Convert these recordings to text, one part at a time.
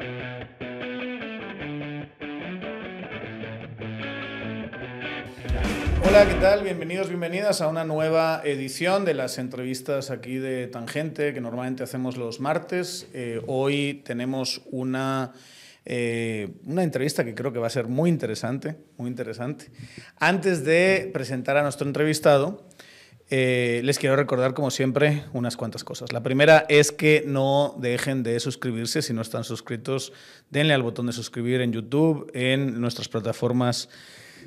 Hola, ¿qué tal? Bienvenidos, bienvenidas a una nueva edición de las entrevistas aquí de Tangente que normalmente hacemos los martes. Eh, hoy tenemos una, eh, una entrevista que creo que va a ser muy interesante, muy interesante. Antes de presentar a nuestro entrevistado, eh, les quiero recordar, como siempre, unas cuantas cosas. La primera es que no dejen de suscribirse. Si no están suscritos, denle al botón de suscribir en YouTube, en nuestras plataformas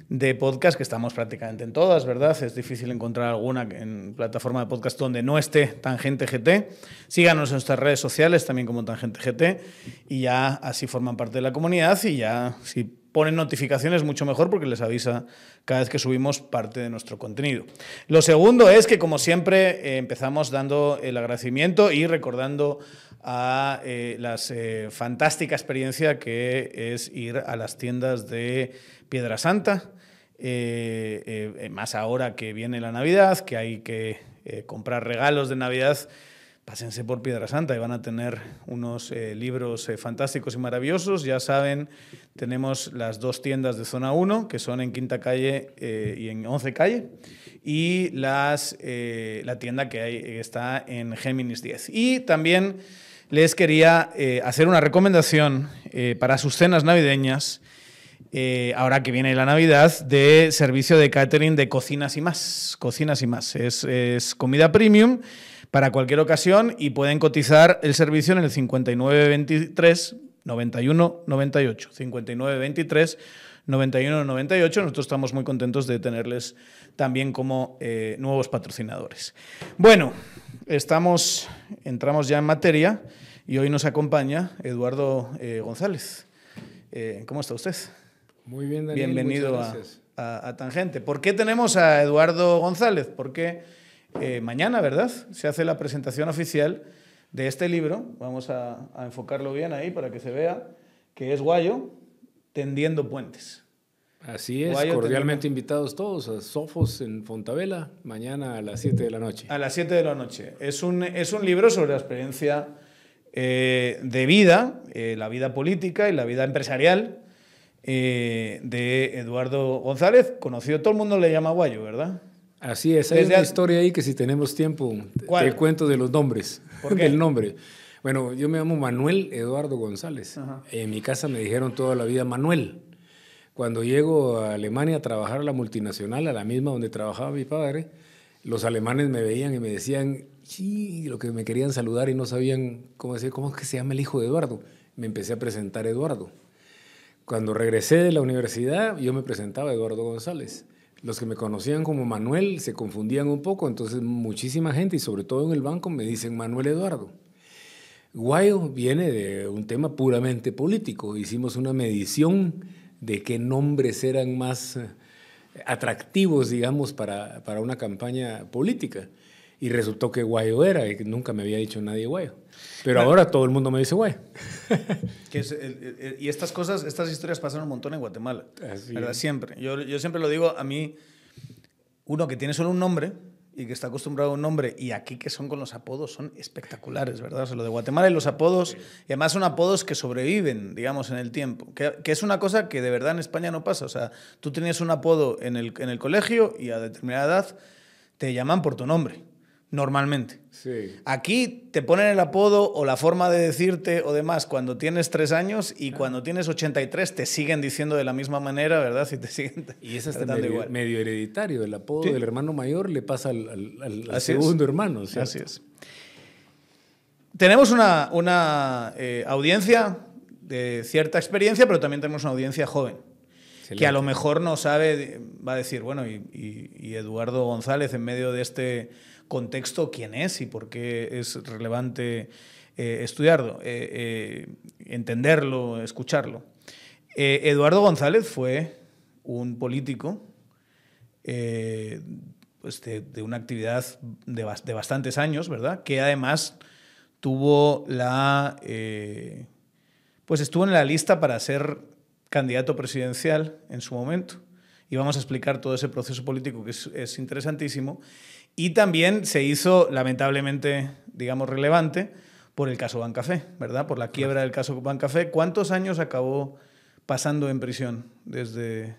de podcast, que estamos prácticamente en todas, ¿verdad? Es difícil encontrar alguna en plataforma de podcast donde no esté Tangente GT. Síganos en nuestras redes sociales, también como Tangente GT, y ya así forman parte de la comunidad y ya si ponen notificaciones mucho mejor porque les avisa cada vez que subimos parte de nuestro contenido. Lo segundo es que, como siempre, eh, empezamos dando el agradecimiento y recordando a eh, la eh, fantástica experiencia que es ir a las tiendas de Piedra Santa, más ahora que viene la Navidad, que hay que comprar regalos de Navidad pásense por Piedra Santa y van a tener unos eh, libros eh, fantásticos y maravillosos. Ya saben, tenemos las dos tiendas de zona 1, que son en Quinta Calle eh, y en Once Calle, y las, la tienda que hay, está en Géminis 10. Y también les quería hacer una recomendación para sus cenas navideñas. ahora que viene la Navidad, de servicio de catering de cocinas y más. Cocinas y más. Es, es comida premium para cualquier ocasión y pueden cotizar el servicio en el 5923 9198 5923 91 Nosotros estamos muy contentos de tenerles también como eh, nuevos patrocinadores. Bueno, estamos, entramos ya en materia y hoy nos acompaña Eduardo eh, González. Eh, ¿Cómo está usted? Muy bien, Daniel. Bienvenido a, a, Tangente. ¿Por qué tenemos a Eduardo González? ¿Por qué...? Eh, mañana, ¿verdad? Se hace la presentación oficial de este libro. Vamos a, enfocarlo bien ahí para que se vea que es Guayo tendiendo puentes. Así es, cordialmente invitados todos a Sofos en Fontavela, mañana a las 7 de la noche. A las 7 de la noche. Es un, libro sobre la experiencia eh, de vida, eh, la vida política y la vida empresarial de Eduardo González, conocido, todo el mundo le llama Guayo, ¿verdad? Así es, hay una historia ahí que si tenemos tiempo, te cuento de los nombres. El nombre. Bueno, yo me llamo Manuel Eduardo González. En mi casa me dijeron toda la vida Manuel. Cuando llego a Alemania a trabajar a la multinacional, a la misma donde trabajaba mi padre, los alemanes me veían y me decían, sí, lo que me querían saludar y no sabían cómo decir, ¿cómo es que se llama el hijo de Eduardo? Me empecé a presentar Eduardo. Cuando regresé de la universidad, yo me presentaba Eduardo González los que me conocían como Manuel se confundían un poco, entonces muchísima gente, y sobre todo en el banco, me dicen Manuel Eduardo. Guayo viene de un tema puramente político. Hicimos una medición de qué nombres eran más eh, atractivos, digamos, para, para una campaña política. Y resultó que guayo era, y que nunca me había dicho nadie guayo. Pero ahora todo el mundo me dice guayo. y estas cosas, estas historias pasan un montón en Guatemala. ¿verdad? Siempre. Yo, siempre lo digo a mí, uno que tiene solo un nombre, y que está acostumbrado a un nombre, y aquí que son con los apodos, son espectaculares, ¿verdad? O lo de Guatemala y los apodos, y además son apodos que sobreviven, digamos, en el tiempo, que, es una cosa que de verdad en España no pasa. O sea, tú tenías un apodo en el, en el colegio y a determinada edad te llaman por tu nombre normalmente. Sí. Aquí te ponen el apodo o la forma de decirte o demás cuando tienes tres años y cuando tienes 83 te siguen diciendo de la misma manera, ¿verdad? Si te y es medio, medio, hereditario. El apodo del hermano mayor le pasa al, segundo hermano. Así es. Tenemos una, eh, audiencia de cierta experiencia, pero también tenemos una audiencia joven que a lo mejor no sabe, va a decir, bueno, y, Eduardo González en medio de este contexto quién es y por qué es relevante eh, estudiarlo, eh, eh, entenderlo, escucharlo. Eduardo González fue un político pues, de, una actividad de, bastantes años, ¿verdad? Que además tuvo la... pues estuvo en la lista para ser candidato presidencial en su momento. Y vamos a explicar todo ese proceso político que es interesantísimo. Y también se hizo, lamentablemente, digamos, relevante por el caso Bancafé, ¿verdad? Por la quiebra del caso Bancafé. ¿Cuántos años acabó pasando en prisión desde,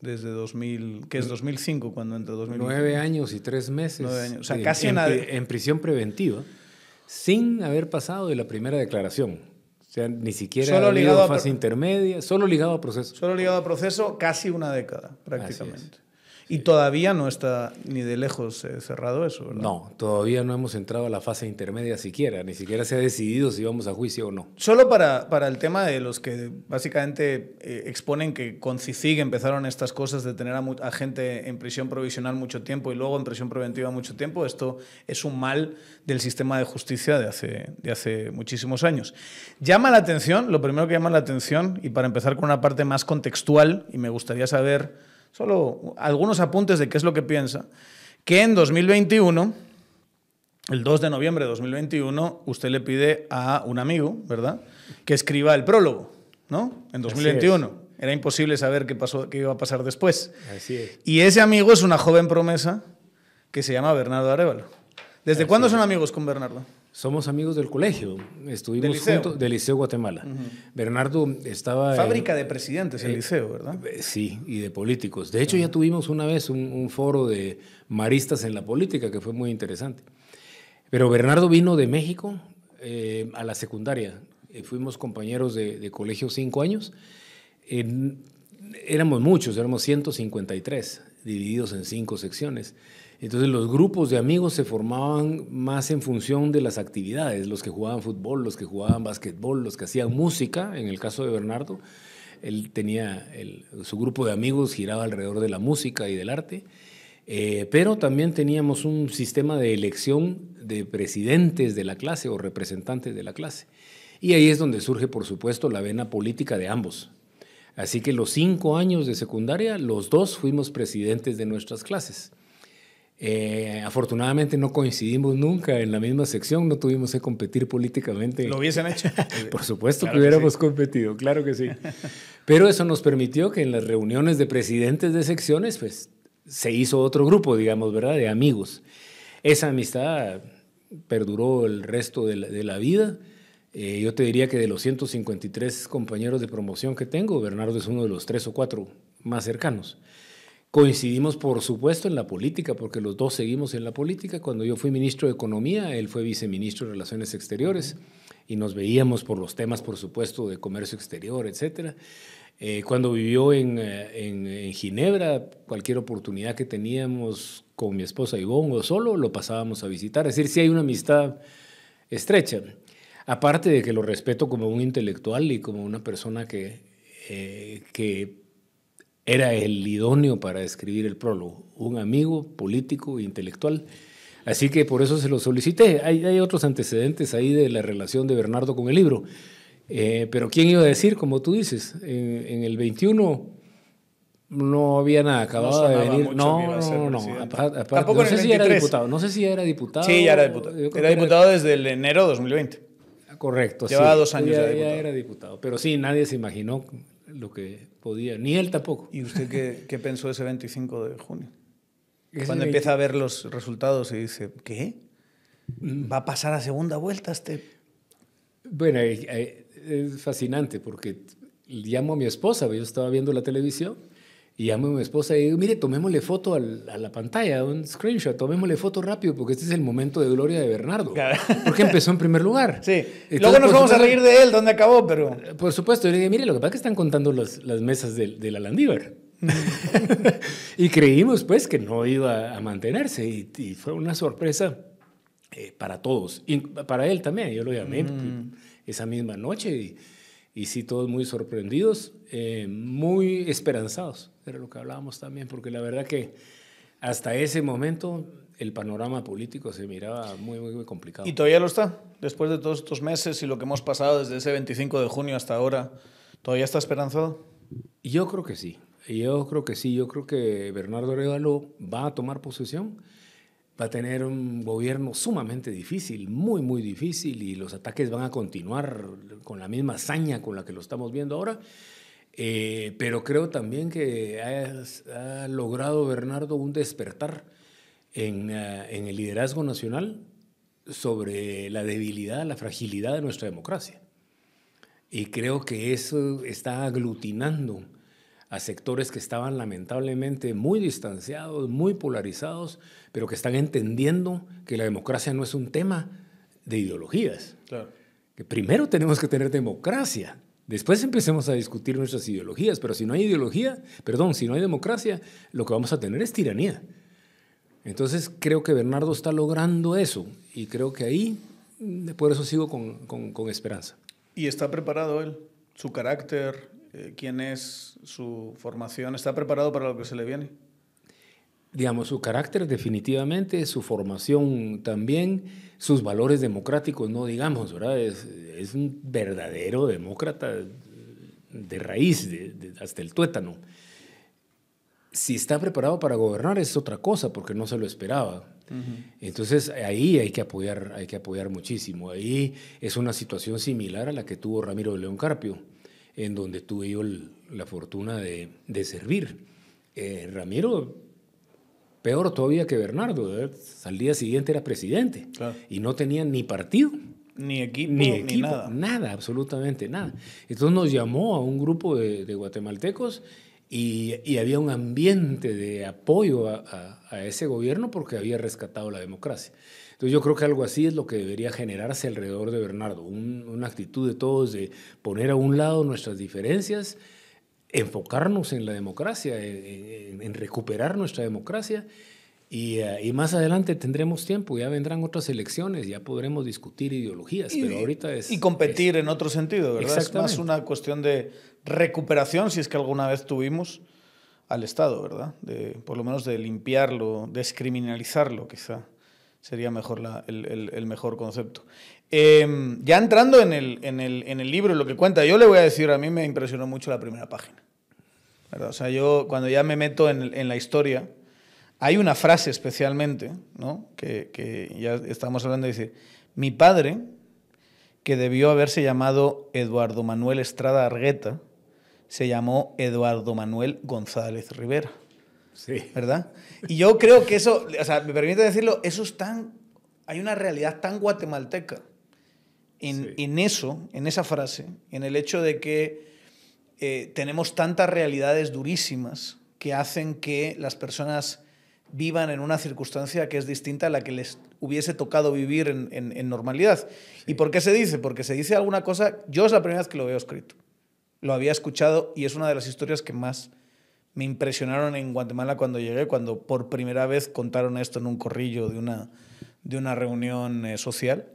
desde 2000, que es 2005 cuando entró 2005? Nueve años y tres meses. Nueve años. O sea, casi en, en prisión preventiva, sin haber pasado de la primera declaración. O sea, ni siquiera solo ligado a fase intermedia, solo ligado a proceso. Solo ligado a proceso, casi una década prácticamente. Y todavía no está ni de lejos eh, cerrado eso, ¿verdad? No, todavía no hemos entrado a la fase intermedia siquiera, ni siquiera se ha decidido si vamos a juicio o no. Solo para, el tema de los que básicamente eh, exponen que con CICIG empezaron estas cosas de tener a, a, gente en prisión provisional mucho tiempo y luego en prisión preventiva mucho tiempo, esto es un mal del sistema de justicia de hace, de hace muchísimos años. Llama la atención, lo primero que llama la atención, y para empezar con una parte más contextual, y me gustaría saber solo algunos apuntes de qué es lo que piensa, que en 2021, el 2 de noviembre de 2021, usted le pide a un amigo, ¿verdad?, que escriba el prólogo, ¿no? En 2021. Era imposible saber qué, pasó, iba a pasar después. Así es. Y ese amigo es una joven promesa que se llama Bernardo Arevalo. ¿Desde cuándo son amigos con Bernardo? Somos amigos del colegio, estuvimos juntos del Liceo Guatemala. Bernardo estaba... Fábrica de presidentes el eh, liceo, ¿verdad? Eh, sí, y de políticos. De hecho, ya tuvimos una vez un, foro de maristas en la política que fue muy interesante. Pero Bernardo vino de México eh, a la secundaria. fuimos compañeros de, de, colegio cinco años. éramos muchos, éramos 153, divididos en cinco secciones. Entonces los grupos de amigos se formaban más en función de las actividades, los que jugaban fútbol, los que jugaban básquetbol, los que hacían música, en el caso de Bernardo, él tenía, su grupo de amigos giraba alrededor de la música y del arte, eh, pero también teníamos un sistema de elección de presidentes de la clase o representantes de la clase. Y ahí es donde surge, por supuesto, la vena política de ambos. Así que los cinco años de secundaria, los dos fuimos presidentes de nuestras clases. Eh, afortunadamente no coincidimos nunca en la misma sección, no tuvimos que competir políticamente. ¿Lo hubiesen hecho? Por supuesto que hubiéramos competido, claro que sí. Pero eso nos permitió que en las reuniones de presidentes de secciones, pues se hizo otro grupo, digamos, ¿verdad? De amigos. Esa amistad perduró el resto de la, vida. Eh, yo te diría que de los 153 compañeros de promoción que tengo, Bernardo es uno de los tres o cuatro más cercanos. Coincidimos, por supuesto, en la política, porque los dos seguimos en la política. Cuando yo fui ministro de Economía, él fue viceministro de Relaciones Exteriores y nos veíamos por los temas, por supuesto, de comercio exterior, etc. Eh, cuando vivió eh, en, Ginebra, cualquier oportunidad que teníamos con mi esposa Ivonne o solo, lo pasábamos a visitar. Es decir, sí hay una amistad estrecha. Aparte de que lo respeto como un intelectual y como una persona que, eh, que era el idóneo para escribir el prólogo, un amigo político e intelectual. Así que por eso se lo solicité. Hay, otros antecedentes ahí de la relación de Bernardo con el libro. Eh, pero ¿quién iba a decir, como tú dices, en, el 21 no había nada, acababa no de venir. No, no, no, Tampoco no sé si era diputado. No sé si era diputado. Sí, ya era diputado. Era diputado desde el enero de 2020. Correcto. Llevaba dos años de era diputado. Pero sí, nadie se imaginó lo que podía, ni él tampoco. ¿Y usted qué, pensó ese 25 de junio? Cuando empieza a ver los resultados y dice, ¿qué? Mm. ¿Va a pasar a segunda vuelta este? Bueno, eh, eh, es fascinante porque llamo a mi esposa, yo estaba viendo la televisión y llamo a mi esposa y digo, mire, tomémosle foto al, a la pantalla, un screenshot, tomémosle foto rápido, porque este es el momento de gloria de Bernardo. Porque empezó en primer lugar. Sí. Luego nos pues, vamos a reír de él, ¿dónde acabó? Pero... Por supuesto, yo le dije, mire, lo que pasa es que están contando las, las mesas del, la Landíver. Mm. y creímos, pues, que no iba a mantenerse. Y, fue una sorpresa eh, para todos. Y para él también. Yo lo llamé mm. esa misma noche y y sí, todos muy sorprendidos, eh, muy esperanzados, era lo que hablábamos también, porque la verdad que hasta ese momento el panorama político se miraba muy, muy, muy, complicado. Y todavía lo está, después de todos estos meses y lo que hemos pasado desde ese 25 de junio hasta ahora, ¿todavía está esperanzado? Yo creo que sí, yo creo que sí, yo creo que Bernardo Arevalo va a tomar posesión va a tener un gobierno sumamente difícil, muy, muy difícil, y los ataques van a continuar con la misma hazaña con la que lo estamos viendo ahora. Eh, pero creo también que ha, logrado Bernardo un despertar en, eh, en el liderazgo nacional sobre la debilidad, la fragilidad de nuestra democracia. Y creo que eso está aglutinando a sectores que estaban lamentablemente muy distanciados, muy polarizados, pero que están entendiendo que la democracia no es un tema de ideologías. Claro. Que primero tenemos que tener democracia, después empecemos a discutir nuestras ideologías, pero si no hay ideología, perdón, si no hay democracia, lo que vamos a tener es tiranía. Entonces creo que Bernardo está logrando eso y creo que ahí, por eso sigo con, con, con esperanza. ¿Y está preparado él? ¿Su carácter, eh, quién es, su formación, ¿está preparado para lo que se le viene? Digamos, su carácter definitivamente, su formación también, sus valores democráticos, no digamos, ¿verdad? Es, un verdadero demócrata de raíz, hasta el tuétano. Si está preparado para gobernar es otra cosa, porque no se lo esperaba. Entonces ahí hay que apoyar, hay que apoyar muchísimo. Ahí es una situación similar a la que tuvo Ramiro de León Carpio en donde tuve yo la fortuna de, servir. Eh, Ramiro, peor todavía que Bernardo, al día siguiente era presidente y no tenía ni partido. Ni equipo, ni, nada. absolutamente nada. Entonces nos llamó a un grupo de, guatemaltecos y, había un ambiente de apoyo a ese gobierno porque había rescatado la democracia. Entonces yo creo que algo así es lo que debería generarse alrededor de Bernardo, una actitud de todos de poner a un lado nuestras diferencias, enfocarnos en la democracia, e, e, en, recuperar nuestra democracia. Eh, y, más adelante tendremos tiempo, ya vendrán otras elecciones, ya podremos discutir ideologías, y, pero ahorita es... Y competir en otro sentido, ¿verdad? Es más una cuestión de recuperación, si es que alguna vez tuvimos al Estado, ¿verdad? por lo menos de limpiarlo, descriminalizarlo quizá. Sería mejor el, mejor concepto. Em, ya entrando en el, en, el, libro, lo que cuenta, yo le voy a decir, a mí me impresionó mucho la primera página. O sea, yo cuando ya me meto en, la historia, hay una frase especialmente, ¿no? que, que ya estamos hablando, dice, mi padre, que debió haberse llamado Eduardo Manuel Estrada Argueta, se llamó Eduardo Manuel González Rivera. ¿Verdad? Y yo creo que eso, o sea, me permite decirlo, eso es tan, hay una realidad tan guatemalteca en, eso, en esa frase, en el hecho de que eh, tenemos tantas realidades durísimas que hacen que las personas vivan en una circunstancia que es distinta a la que les hubiese tocado vivir en, normalidad. ¿Y por qué se dice? Porque se dice alguna cosa, yo es la primera vez que lo veo escrito, lo había escuchado y es una de las historias que más me impresionaron en Guatemala cuando llegué, cuando por primera vez contaron esto en un corrillo de una, de una reunión eh, social.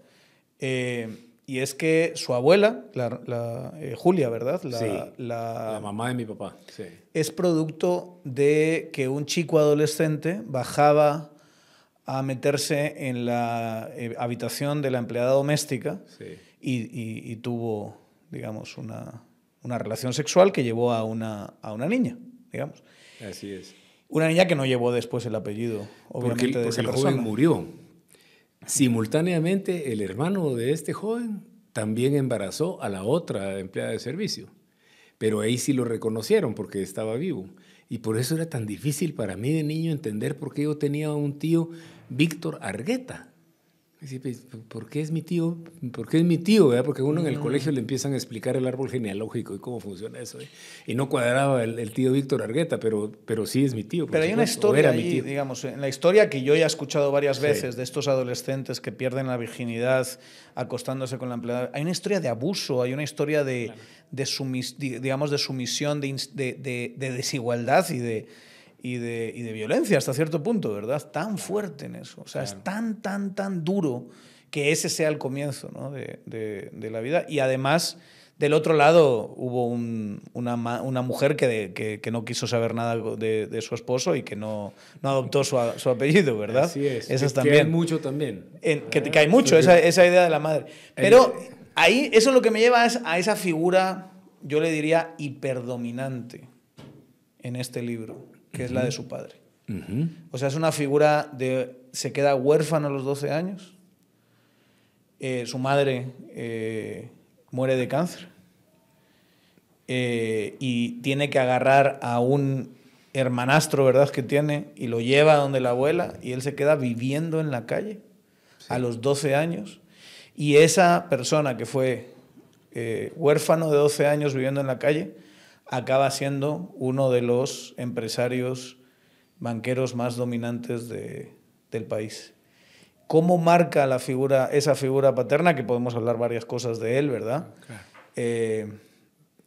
Eh, y es que su abuela, la, eh, Julia, ¿verdad? La, sí, la, mamá de mi papá. Sí. Es producto de que un chico adolescente bajaba a meterse en la habitación de la empleada doméstica y, tuvo, digamos, una, relación sexual que llevó a una, a una niña digamos. Así es. Una niña que no llevó después el apellido, porque el joven murió. Simultáneamente, el hermano de este joven también embarazó a la otra empleada de servicio. Pero ahí sí lo reconocieron porque estaba vivo. Y por eso era tan difícil para mí de niño entender por qué yo tenía un tío Víctor Argueta. Pues, ¿Por qué es mi tío? ¿Por qué es mi tío? Porque uno en el mm. colegio le empiezan a explicar el árbol genealógico y cómo funciona eso. ¿eh? Y no cuadraba el, tío Víctor Argueta, pero, pero sí es mi tío. Pero hay una historia, ahí, digamos, en la historia que yo he escuchado varias veces de estos adolescentes que pierden la virginidad acostándose con la empleada. Hay una historia de abuso, hay una historia de, de, digamos, de sumisión, de desigualdad y de y de, y de violencia hasta cierto punto, ¿verdad? Tan fuerte en eso. O sea, es tan, tan, tan duro que ese sea el comienzo ¿no? de, de, la vida. Y además, del otro lado, hubo una, una, mujer que, que, no quiso saber nada de, su esposo y que no, no adoptó su, su, apellido, ¿verdad? Sí es. Esas que, también. hay mucho también. En, que, que, ah, hay mucho, esa, esa, idea de la madre. Pero ahí, eso es lo que me lleva a esa figura, yo le diría, hiperdominante en este libro que es la de su padre. O sea, es una figura de... Se queda huérfano a los 12 años. Eh, su madre eh, muere de cáncer. Eh, y tiene que agarrar a un hermanastro, ¿verdad?, que tiene, y lo lleva donde la abuela, y él se queda viviendo en la calle a los 12 años. Y esa persona que fue huérfano de 12 años viviendo en la calle, acaba siendo uno de los empresarios banqueros más dominantes del país. ¿Cómo marca la figura, esa figura paterna? Que podemos hablar varias cosas de él, ¿verdad? Eh,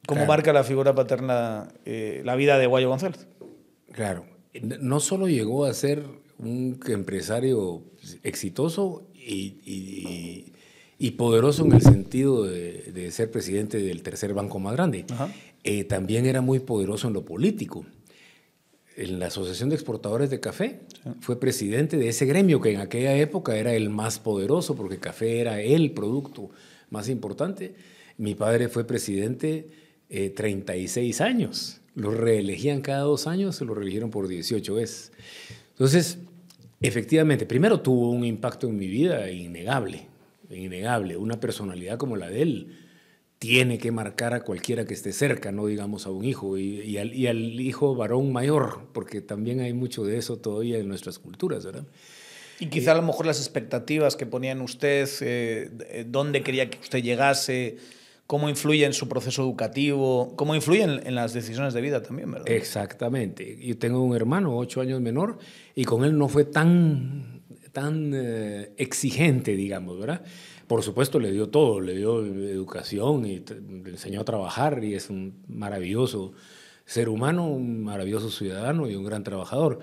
¿Cómo marca la figura paterna eh, la vida de Guayo González? Claro. No solo llegó a ser un empresario exitoso y, y, poderoso en el sentido de, de, ser presidente del tercer banco más grande. Ajá. Eh, también era muy poderoso en lo político. En la Asociación de Exportadores de Café fue presidente de ese gremio que en aquella época era el más poderoso porque café era el producto más importante. Mi padre fue presidente 36 eh, años. Lo reelegían cada dos años, se lo reelegieron por 18 veces. Entonces, efectivamente, primero tuvo un impacto en mi vida innegable, innegable. Una personalidad como la de él tiene que marcar a cualquiera que esté cerca, no digamos a un hijo y, al, hijo varón mayor, porque también hay mucho de eso todavía en nuestras culturas, ¿verdad? Y quizá eh, a lo mejor las expectativas que ponían usted, eh, dónde quería que usted llegase, cómo influye en su proceso educativo, cómo influye en, las decisiones de vida también, ¿verdad? Exactamente. Yo tengo un hermano, ocho años menor, y con él no fue tan, tan eh, exigente, digamos, ¿verdad? Por supuesto, le dio todo, le dio educación y le enseñó a trabajar y es un maravilloso ser humano, un maravilloso ciudadano y un gran trabajador.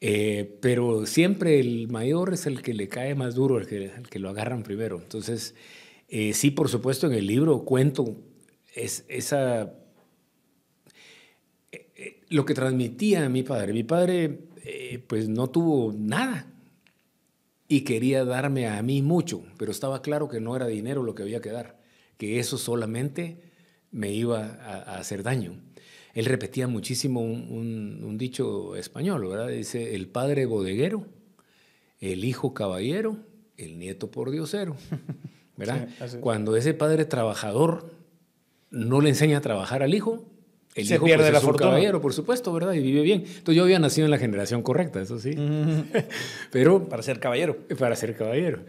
Eh, pero siempre el mayor es el que le cae más duro, el que, lo agarran primero. Entonces, eh, sí, por supuesto, en el libro cuento es, esa, eh, lo que transmitía a mi padre. Mi padre, pues, no tuvo nada y quería darme a mí mucho, pero estaba claro que no era dinero lo que había que dar, que eso solamente me iba a, hacer daño. Él repetía muchísimo un, dicho español, ¿verdad? Dice, el padre bodeguero, el hijo caballero, el nieto por diosero, ¿verdad? Cuando ese padre trabajador no le enseña a trabajar al hijo, el se pierde pues, la fortuna. caballero, por supuesto, ¿verdad? Y vive bien. Entonces yo había nacido en la generación correcta, eso sí. Pero, para ser caballero. Para ser caballero.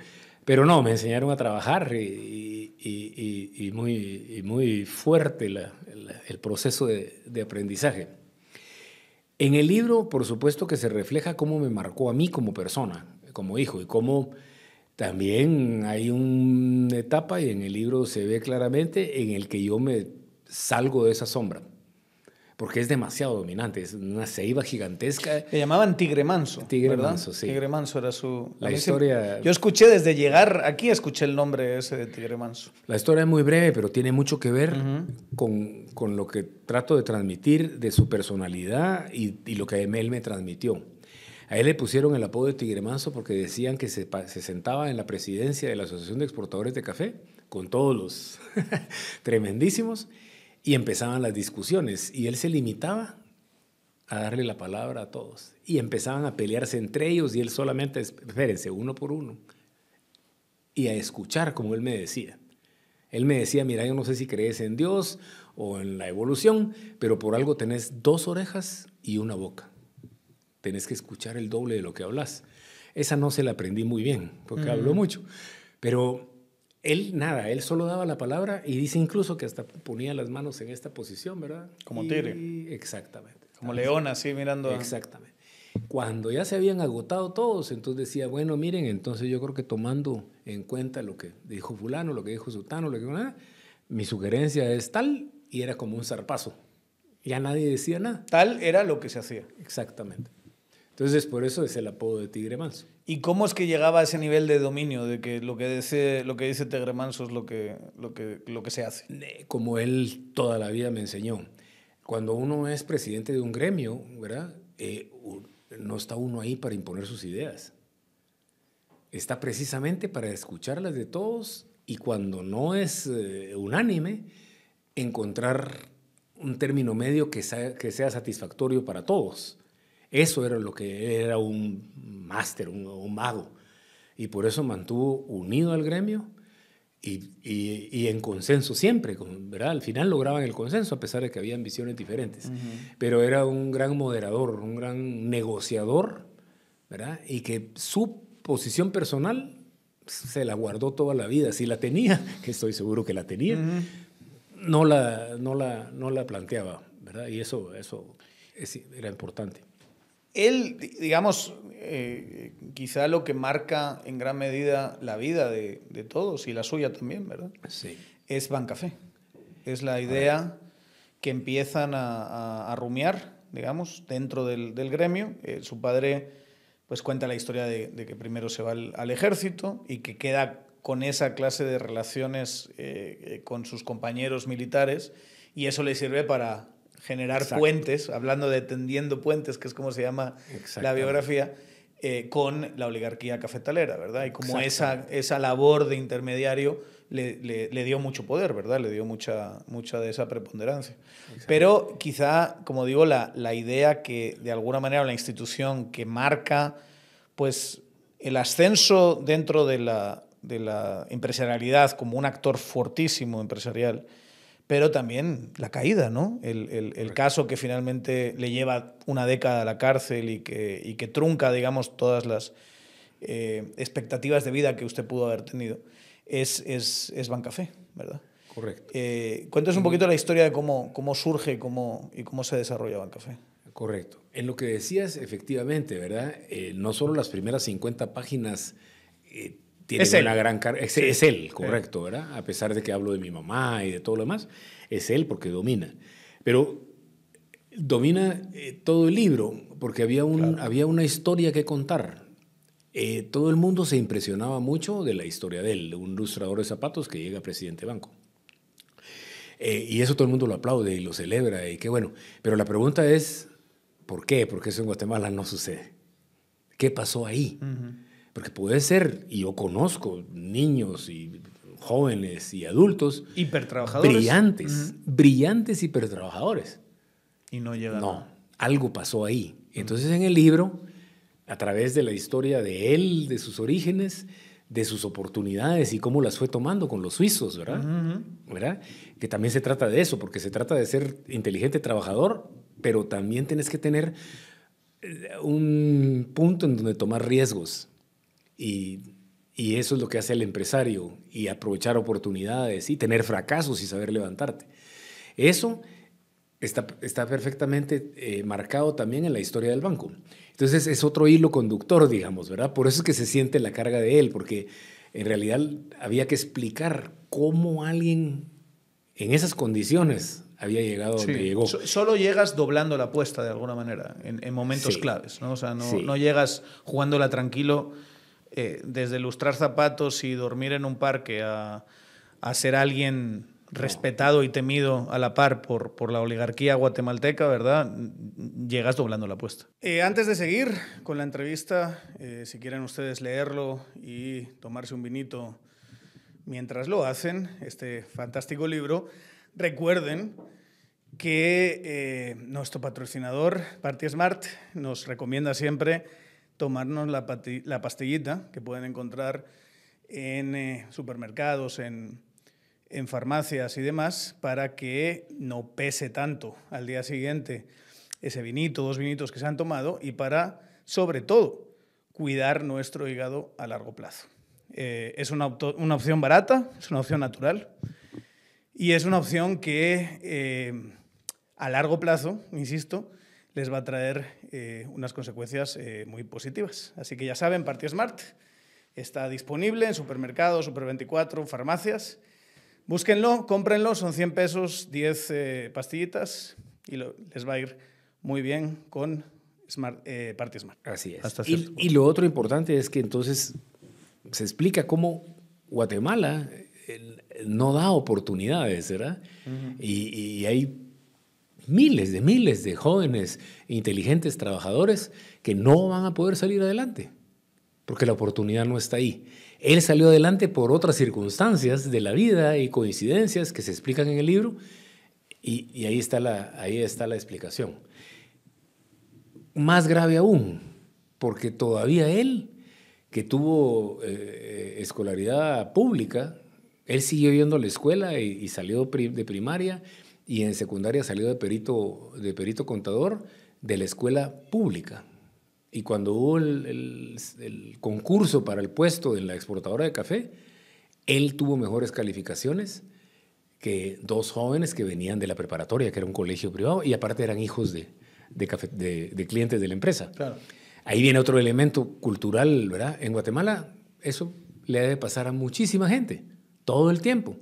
Pero no, me enseñaron a trabajar y, muy, muy fuerte el proceso de, de aprendizaje. En el libro, por supuesto que se refleja cómo me marcó a mí como persona, como hijo, y cómo también hay una etapa, y en el libro se ve claramente, en el que yo me salgo de esa sombra porque es demasiado dominante, es una ceiba gigantesca. Le llamaban Tigre Manso. Tigre Manso, sí. Tigre Manso era su... La historia... Yo escuché desde llegar aquí, escuché el nombre ese de Tigre Manso. La historia es muy breve, pero tiene mucho que ver con, con, lo que trato de transmitir de su personalidad y, lo que él me transmitió. A él le pusieron el apodo de Tigre Manso porque decían que se, se sentaba en la presidencia de la Asociación de Exportadores de Café con todos los tremendísimos y empezaban las discusiones y él se limitaba a darle la palabra a todos. Y empezaban a pelearse entre ellos y él solamente, espérense, uno por uno. Y a escuchar, como él me decía. Él me decía, mira, yo no sé si crees en Dios o en la evolución, pero por algo tenés dos orejas y una boca. Tenés que escuchar el doble de lo que hablas. Esa no se la aprendí muy bien, porque hablo mucho. Pero él nada, él solo daba la palabra y dice incluso que hasta ponía las manos en esta posición, ¿verdad? Como tigre. Exactamente. Como león así mirando. Exactamente. Cuando ya se habían agotado todos, entonces decía, bueno, miren, entonces yo creo que tomando en cuenta lo que dijo fulano, lo que dijo sutano, lo que dijo nada, mi sugerencia es tal y era como un zarpazo. Ya nadie decía nada. Tal era lo que se hacía. Exactamente. Entonces, por eso es el apodo de Tigre Manso. ¿Y cómo es que llegaba a ese nivel de dominio, de que lo que dice, lo que dice Tigre Manso es lo que, lo, lo que se hace? Como él toda la vida me enseñó. Cuando uno es presidente de un gremio, ¿verdad? Eh, no está uno ahí para imponer sus ideas. Está precisamente para escucharlas de todos y cuando no es eh, unánime, encontrar un término medio que sea satisfactorio para todos. Eso era lo que era un máster, un, mago. Y por eso mantuvo unido al gremio y, en consenso siempre, ¿verdad? Al final lograban el consenso a pesar de que habían visiones diferentes. Pero era un gran moderador, un gran negociador, Y que su posición personal se la guardó toda la vida. Si la tenía, que estoy seguro que la tenía, no, la, no, la, no la planteaba, ¿verdad? Y eso, eso era importante él, digamos, eh, quizá lo que marca en gran medida la vida de, todos y la suya también, ¿verdad? Sí. Es Bancafé. Es la idea que empiezan a, rumiar, digamos, dentro del, gremio. Eh, su padre pues cuenta la historia de, que primero se va al, ejército y que queda con esa clase de relaciones eh, con sus compañeros militares y eso le sirve para generar puentes, hablando de tendiendo puentes, que es como se llama la biografía, eh, con la oligarquía cafetalera, ¿verdad? Y como esa, esa labor de intermediario le, dio mucho poder, ¿verdad? Le dio mucha, mucha de esa preponderancia. Pero quizá, como digo, la, la idea que de alguna manera la institución que marca, pues el ascenso dentro de la, de la empresarialidad como un actor fortísimo empresarial, pero también la caída, ¿no? El, caso que finalmente le lleva una década a la cárcel y que, que trunca, digamos, todas las eh, expectativas de vida que usted pudo haber tenido, es, es, es Bancafé, ¿verdad? Correcto. Eh, cuéntanos un poquito la historia de cómo, cómo surge y cómo se desarrolla Bancafé. Correcto. En lo que decías, efectivamente, ¿verdad? Eh, no solo las primeras 50 páginas tiene es una gran carga. Es, él, correcto, ¿verdad? A pesar de que hablo de mi mamá y de todo lo demás, es él porque domina. Pero domina eh, todo el libro, porque había, un, había una historia que contar. Eh, todo el mundo se impresionaba mucho de la historia de él, un ilustrador de zapatos que llega a presidente de banco. Eh, y eso todo el mundo lo aplaude y lo celebra, y qué bueno. Pero la pregunta es, ¿por qué? Porque eso en Guatemala no sucede. ¿Qué pasó ahí? Porque puede ser, y yo conozco niños y jóvenes y adultos. Hipertrabajadores. Brillantes, brillantes hiper brillantes hipertrabajadores. Y no llegaron. No, algo pasó ahí. Entonces en el libro, a través de la historia de él, de sus orígenes, de sus oportunidades y cómo las fue tomando con los suizos, ¿verdad? ¿verdad? Que también se trata de eso, porque se trata de ser inteligente trabajador, pero también tienes que tener eh, un punto en donde tomar riesgos y, y eso es lo que hace el empresario, y aprovechar oportunidades y tener fracasos y saber levantarte. Eso está, está perfectamente eh, marcado también en la historia del banco. Entonces es otro hilo conductor, digamos, ¿verdad? Por eso es que se siente la carga de él, porque en realidad había que explicar cómo alguien en esas condiciones había llegado donde llegó. Solo llegas doblando la apuesta de alguna manera, en, momentos claves, ¿no? O sea, no, no llegas jugándola tranquilo eh, desde lustrar zapatos y dormir en un parque a, ser alguien respetado y temido a la par por, la oligarquía guatemalteca, ¿verdad? Llegas doblando la apuesta. Eh, antes de seguir con la entrevista, eh, si quieren ustedes leerlo y tomarse un vinito mientras lo hacen, este fantástico libro, recuerden que eh, nuestro patrocinador, Party Smart, nos recomienda siempre tomarnos la, pastillita que pueden encontrar en eh, supermercados, en, farmacias y demás, para que no pese tanto al día siguiente ese vinito, dos vinitos que se han tomado y para, sobre todo, cuidar nuestro hígado a largo plazo. Eh, es una, opción barata, es una opción natural y es una opción que eh, a largo plazo, insisto, les va a traer eh, unas consecuencias eh, muy positivas. Así que ya saben, Partido Smart está disponible en supermercados, Super24, farmacias. Búsquenlo, cómprenlo, son 100 pesos, 10 eh, pastillitas y les va a ir muy bien con Smart, Smart. Así es. Hasta y, y lo otro importante es que entonces se explica cómo Guatemala no da oportunidades, ¿verdad? y, y, hay miles de miles de jóvenes inteligentes trabajadores que no van a poder salir adelante, porque la oportunidad no está ahí. Él salió adelante por otras circunstancias de la vida y coincidencias que se explican en el libro, y, ahí, está la, ahí está la explicación. Más grave aún, porque todavía él, que tuvo eh, escolaridad pública, él siguió yendo a la escuela y salió de primaria y en secundaria salió de perito, de perito contador de la escuela pública. Y cuando hubo el, el, concurso para el puesto en la exportadora de café, él tuvo mejores calificaciones que dos jóvenes que venían de la preparatoria, que era un colegio privado, y aparte eran hijos de, de, clientes de la empresa. Ahí viene otro elemento cultural, ¿verdad? En Guatemala eso le debe pasar a muchísima gente, todo el tiempo.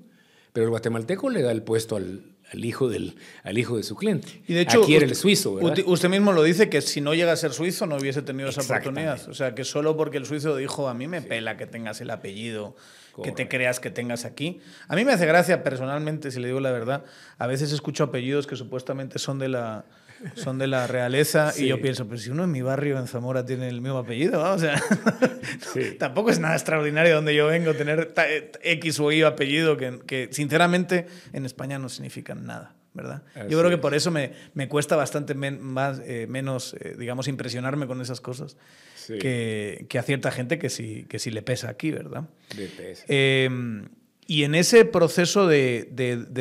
Pero el guatemalteco le da el puesto al, al hijo, del, hijo de su cliente. Y de hecho, aquí usted, el suizo. ¿verdad? Usted mismo lo dice que si no llega a ser suizo no hubiese tenido esa oportunidad. O sea, que solo porque el suizo dijo a mí me pela que tengas el apellido que te creas que tengas aquí. A mí me hace gracia personalmente, si le digo la verdad, a veces escucho apellidos que supuestamente son de la, son de la realeza y yo pienso, pero pues si uno en mi barrio en Zamora tiene el mismo apellido, o sea, tampoco es nada extraordinario donde yo vengo tener eh, X o Y apellido que, sinceramente en España no significan nada. ¿verdad? yo creo que por eso me, me cuesta bastante más, eh, menos, eh, digamos, impresionarme con esas cosas que, a cierta gente que sí, que sí le pesa aquí, ¿verdad? Le pesa. Em, y en ese proceso de,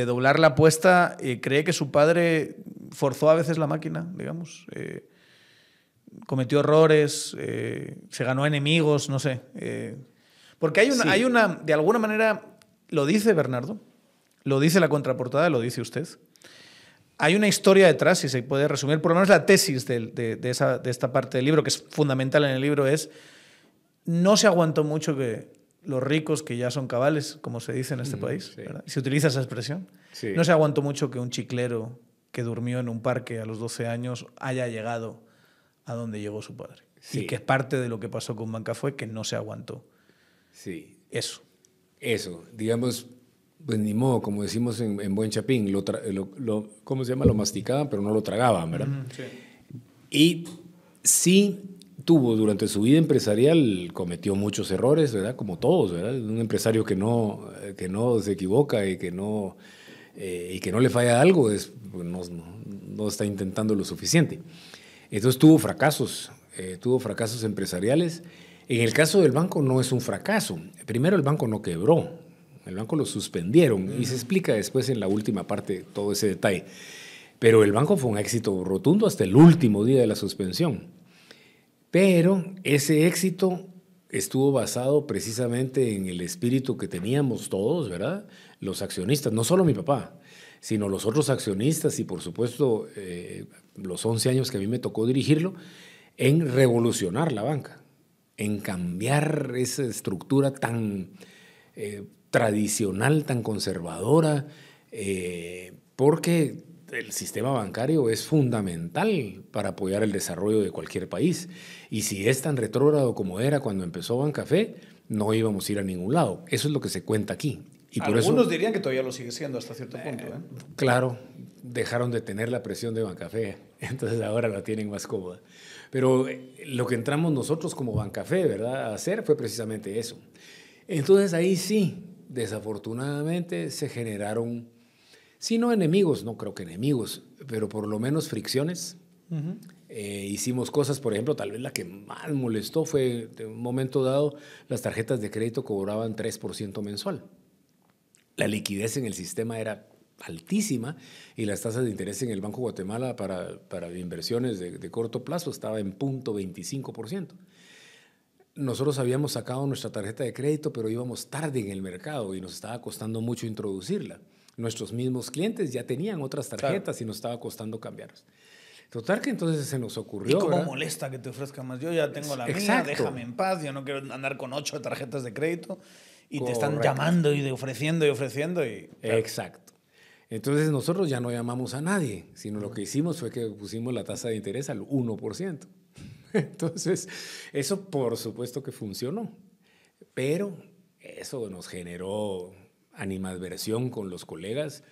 doblar la apuesta, eh, ¿cree que su padre forzó a veces la máquina, digamos? Eh, ¿Cometió errores? Eh, ¿Se ganó enemigos? No sé. porque hay una, hay una, de alguna manera, lo dice Bernardo, lo dice la contraportada, lo dice usted. Hay una historia detrás, si se puede resumir, por lo menos la tesis de, de esta parte del libro, que es fundamental en el libro, es no se aguantó mucho que los ricos que ya son cabales, como se dice en este mm, país. Se utiliza esa expresión. No se aguantó mucho que un chiclero que durmió en un parque a los 12 años haya llegado a donde llegó su padre. Y que es parte de lo que pasó con Manca fue que no se aguantó. Sí. Eso. Eso. Digamos, pues ni modo, como decimos en, Buen Chapín, lo, ¿cómo se llama? Lo masticaban, pero no lo tragaban, ¿verdad? Sí. y sí tuvo durante su vida empresarial, cometió muchos errores, ¿verdad? Como todos, Un empresario que no, eh, que no se equivoca y que no, eh, y que no le falla algo es, pues, no, está intentando lo suficiente. Entonces tuvo fracasos, eh, tuvo fracasos empresariales. En el caso del banco no es un fracaso. Primero el banco no quebró, el banco lo suspendieron y se explica después en la última parte todo ese detalle. Pero el banco fue un éxito rotundo hasta el último día de la suspensión. Pero ese éxito estuvo basado precisamente en el espíritu que teníamos todos, ¿verdad? Los accionistas, no solo mi papá, sino los otros accionistas y por supuesto eh, los 11 años que a mí me tocó dirigirlo, en revolucionar la banca, en cambiar esa estructura tan eh, tradicional, tan conservadora, eh, porque el sistema bancario es fundamental para apoyar el desarrollo de cualquier país. Y si es tan retrógrado como era cuando empezó Bancafé, no íbamos a ir a ningún lado. Eso es lo que se cuenta aquí. Y por Algunos dirían que todavía lo sigue siendo hasta cierto punto. ¿eh? Eh, claro, dejaron de tener la presión de Bancafé, entonces ahora la tienen más cómoda. Pero eh, lo que entramos nosotros como Bancafé, ¿verdad?, a hacer fue precisamente eso. Entonces ahí sí, desafortunadamente se generaron si no enemigos, no creo que enemigos, pero por lo menos fricciones. Eh, hicimos cosas, por ejemplo, tal vez la que más molestó fue, en un momento dado, las tarjetas de crédito cobraban 3% mensual. La liquidez en el sistema era altísima y las tasas de interés en el Banco Guatemala para, inversiones de, de, corto plazo estaba en punto 25%. Nosotros habíamos sacado nuestra tarjeta de crédito, pero íbamos tarde en el mercado y nos estaba costando mucho introducirla nuestros mismos clientes ya tenían otras tarjetas y nos estaba costando cambiarlas. Total que entonces se nos ocurrió. Y cómo molesta que te ofrezca más. Yo ya tengo la mía, déjame en paz, yo no quiero andar con ocho tarjetas de crédito y te están llamando y ofreciendo y ofreciendo y. Exacto. Entonces nosotros ya no llamamos a nadie, sino lo que hicimos fue que pusimos la tasa de interés al 1%. Entonces, eso por supuesto que funcionó, pero eso nos generó animadversión con los colegas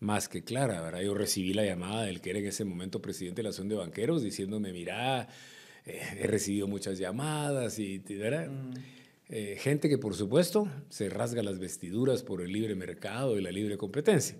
más que clara, ¿verdad? Yo recibí la llamada del que era en ese momento presidente de la Asociación de Banqueros diciéndome, mira, eh, he recibido muchas llamadas y, ¿verdad? Mm. Eh, gente que, por supuesto, se rasga las vestiduras por el libre mercado y la libre competencia.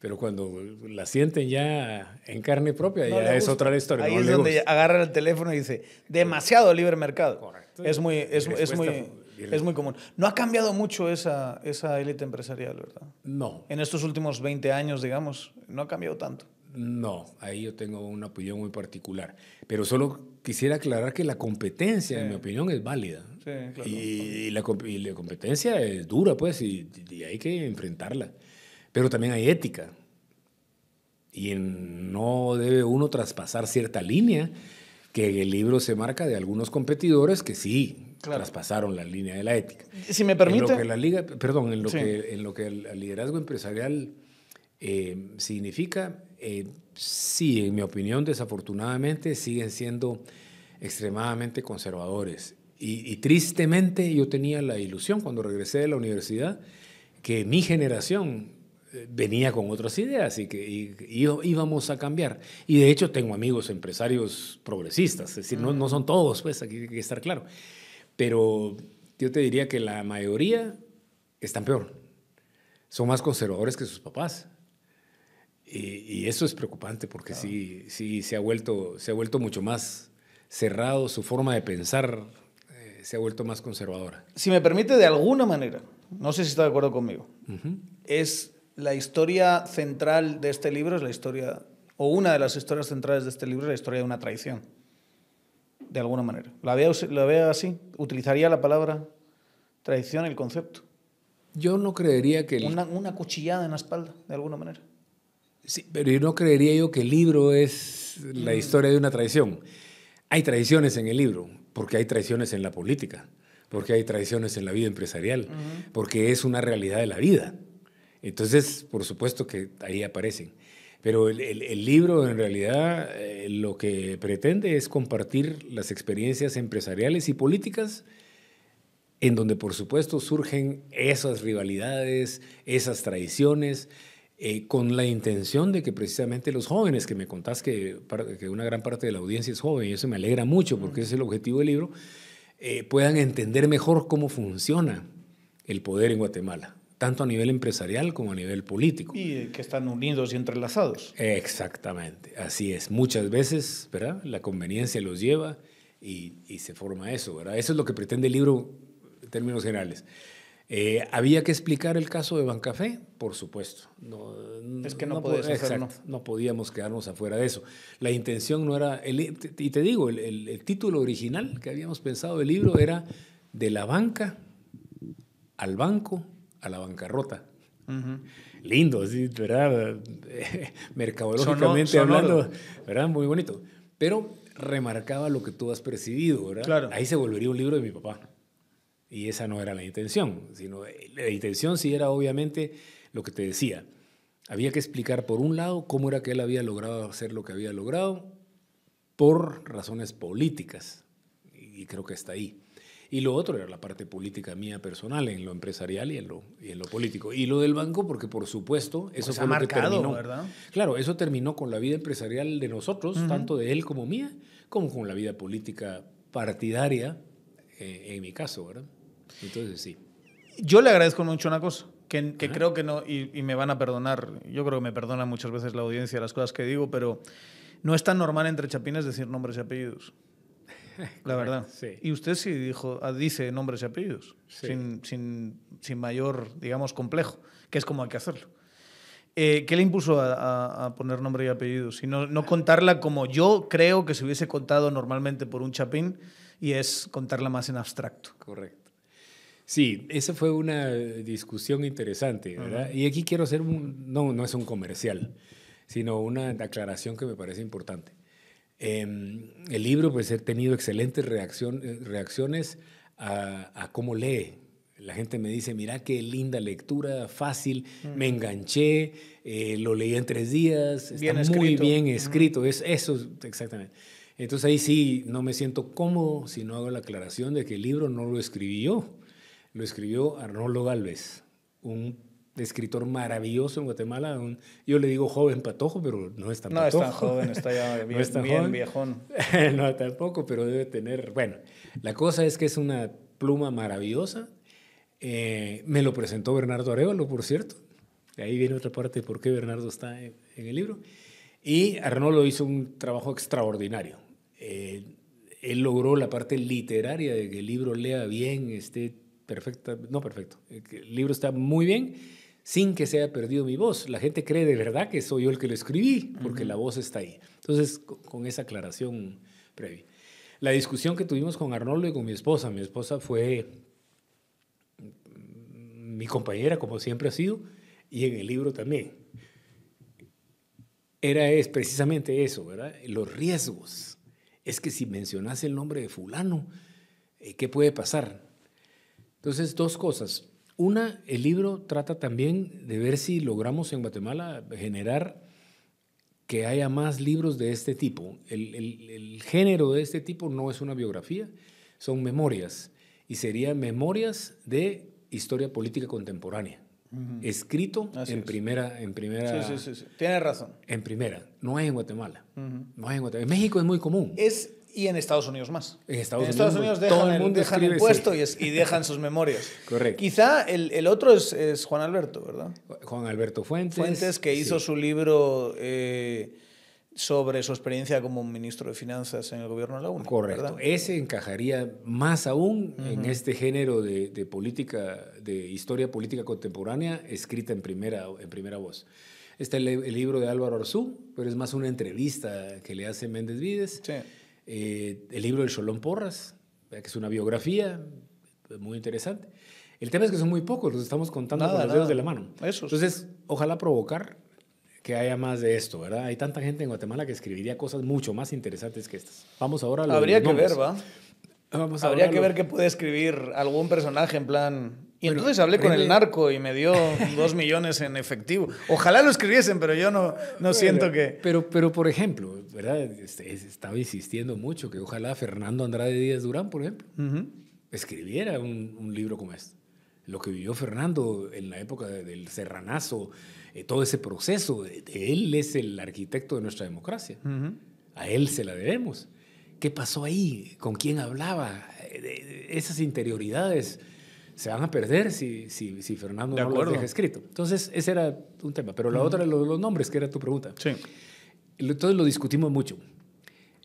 Pero cuando la sienten ya en carne propia, ya es otra historia. Ahí es donde agarran el teléfono y dice, demasiado libre mercado. Correcto. Es muy, es, es muy, es muy común. No ha cambiado mucho esa, esa élite empresarial, ¿verdad? No. En estos últimos 20 años, digamos, no ha cambiado tanto. No, ahí yo tengo una opinión muy particular. Pero solo quisiera aclarar que la competencia, en mi opinión, es válida. Sí, claro. y, la, competencia es dura, pues, y, hay que enfrentarla. Pero también hay ética. Y no debe uno traspasar cierta línea que el libro se marca de algunos competidores que sí, traspasaron la línea de la ética. Si me permite. lo que la liga, perdón, en lo, que, el liderazgo empresarial eh, significa, eh, sí, en mi opinión, desafortunadamente, siguen siendo extremadamente conservadores. Y, tristemente yo tenía la ilusión cuando regresé de la universidad que mi generación eh, venía con otras ideas y que íbamos a cambiar. Y de hecho tengo amigos empresarios progresistas, es decir, no, mm. no son todos, pues, aquí hay que estar claro. Pero yo te diría que la mayoría están peor. Son más conservadores que sus papás. Y, eso es preocupante porque sí, se, ha vuelto, se ha vuelto mucho más cerrado su forma de pensar, eh, se ha vuelto más conservadora. Si me permite, de alguna manera, no sé si está de acuerdo conmigo, es la historia central de este libro, es la historia, o una de las historias centrales de este libro, es la historia de una traición de alguna manera. La veo, la así. Utilizaría la palabra traición, el concepto. Yo no creería que... Una, una cuchillada en la espalda, de alguna manera. Sí, pero yo no creería yo que el libro es la mm. historia de una tradición. Hay tradiciones en el libro, porque hay traiciones en la política, porque hay traiciones en la vida empresarial, porque es una realidad de la vida. Entonces, por supuesto que ahí aparecen. Pero el, libro en realidad eh, lo que pretende es compartir las experiencias empresariales y políticas en donde por supuesto surgen esas rivalidades, esas traiciones, eh, con la intención de que precisamente los jóvenes, que me contás que, que, una gran parte de la audiencia es joven, y eso me alegra mucho porque es el objetivo del libro, eh, puedan entender mejor cómo funciona el poder en Guatemala tanto a nivel empresarial como a nivel político. Y eh, que están unidos y entrelazados. Exactamente, así es. Muchas veces, ¿verdad? La conveniencia los lleva y, se forma eso, ¿verdad? Eso es lo que pretende el libro en términos generales. Eh, había que explicar el caso de Bancafé, por supuesto. No, es que no, podíamos no podíamos quedarnos afuera de eso. La intención no era, y te digo, el título original que habíamos pensado del libro era de la banca al banco a la bancarrota. Lindo, ¿sí? ¿verdad? Mercadológicamente hablando, ¿verdad? Muy bonito. Pero remarcaba lo que tú has percibido, ¿verdad? Ahí se volvería un libro de mi papá. Y esa no era la intención, sino la intención sí era obviamente lo que te decía. Había que explicar, por un lado, cómo era que él había logrado hacer lo que había logrado por razones políticas. Y creo que está ahí. Y lo otro era la parte política mía personal, en lo empresarial y en lo, y en lo político. Y lo del banco, porque por supuesto, eso fue ha que terminó. Claro, eso terminó con la vida empresarial de nosotros, tanto de él como mía, como con la vida política partidaria, eh, en mi caso, ¿verdad? Entonces, sí. Yo le agradezco mucho una cosa que, que creo que no, y, y, me van a perdonar, yo creo que me perdona muchas veces la audiencia las cosas que digo, pero no es tan normal entre chapines decir nombres y apellidos. La verdad. Y usted sí dijo, ah, dice nombres y apellidos, sin, mayor, digamos, complejo, que es como hay que hacerlo. Eh, ¿Qué le impuso a, poner nombre y apellidos? Y no, contarla como yo creo que se hubiese contado normalmente por un chapín, y es contarla más en abstracto. Correcto. Sí, esa fue una discusión interesante, ¿verdad? Y aquí quiero hacer un, no, no es un comercial, sino una aclaración que me parece importante. Em, el libro, pues he tenido excelentes eh, reacciones a, cómo lee. La gente me dice, mira qué linda lectura, fácil, me enganché, eh, lo leí en tres días, está muy bien escrito, es, eso exactamente. Entonces ahí sí no me siento cómodo si no hago la aclaración de que el libro no lo escribí yo, lo escribió Arnoldo Galvez, un escritor maravilloso en Guatemala. yo le digo joven patojo, pero no es tan patojo. No es tan joven, está ya bien, no bien viejón. no, tampoco, pero debe tener... Bueno, la cosa es que es una pluma maravillosa. Eh, me lo presentó Bernardo Arevalo, por cierto. Ahí viene otra parte de por qué Bernardo está en, el libro. Y Arnoldo hizo un trabajo extraordinario. Eh, él logró la parte literaria de que el libro lea bien, esté perfecta, no perfecto, eh, el libro está muy bien sin que se haya perdido mi voz. La gente cree de verdad que soy yo el que lo escribí, porque la voz está ahí. Entonces, con esa aclaración previa. La discusión que tuvimos con Arnoldo y con mi esposa, mi esposa fue mm, mi compañera, como siempre ha sido, y en el libro también. Era es precisamente eso, ¿verdad? Los riesgos. Es que si mencionas el nombre de fulano, eh, ¿qué puede pasar? Entonces, dos cosas. Una, el libro trata también de ver si logramos en Guatemala generar que haya más libros de este tipo. El, género de este tipo no es una biografía, son memorias. Y serían memorias de historia política contemporánea. Escrito en primera, en primera. Sí, sí, sí, Tienes razón. En primera. No hay en Guatemala. No hay en Guatemala. En México es muy común. Es, y en Estados Unidos más. En Estados, Unidos, dejan, el, mundo puesto y, dejan sus memorias. Correcto. Quizá el, otro es, Juan Alberto, ¿verdad? Juan Alberto Fuentes. Fuentes, que hizo su libro eh, sobre su experiencia como ministro de Finanzas en el gobierno de la UNED. Correcto. Ese encajaría más aún en este género de, política, de historia política contemporánea escrita en primera, en primera voz. Está el, libro de Álvaro Arzú, pero es más una entrevista que le hace Méndez Vides. Sí eh, el libro del solón Porras, que es una biografía muy interesante. El tema es que son muy pocos, los estamos contando con los dedos de la mano. Entonces, ojalá provocar que haya más de esto, ¿verdad? Hay tanta gente en Guatemala que escribiría cosas mucho más interesantes que estas. Vamos ahora a Habría que ver, ¿va? Habría que ver qué puede escribir algún personaje en plan y entonces hablé con el narco y me dio dos millones en efectivo. Ojalá lo escribiesen, pero yo no, no siento que... Pero, pero, por ejemplo, ¿verdad? Este, estaba insistiendo mucho que ojalá Fernando Andrade Díaz Durán, por ejemplo, escribiera un, libro como este. Lo que vivió Fernando en la época del serranazo, eh, todo ese proceso, eh, él es el arquitecto de nuestra democracia. A él se la debemos. ¿Qué pasó ahí? ¿Con quién hablaba? Eh, esas interioridades se van a perder si, si, si Fernando no los escrito. Entonces, ese era un tema. Pero la otra, los, los nombres, que era tu pregunta. Sí. Entonces lo discutimos mucho.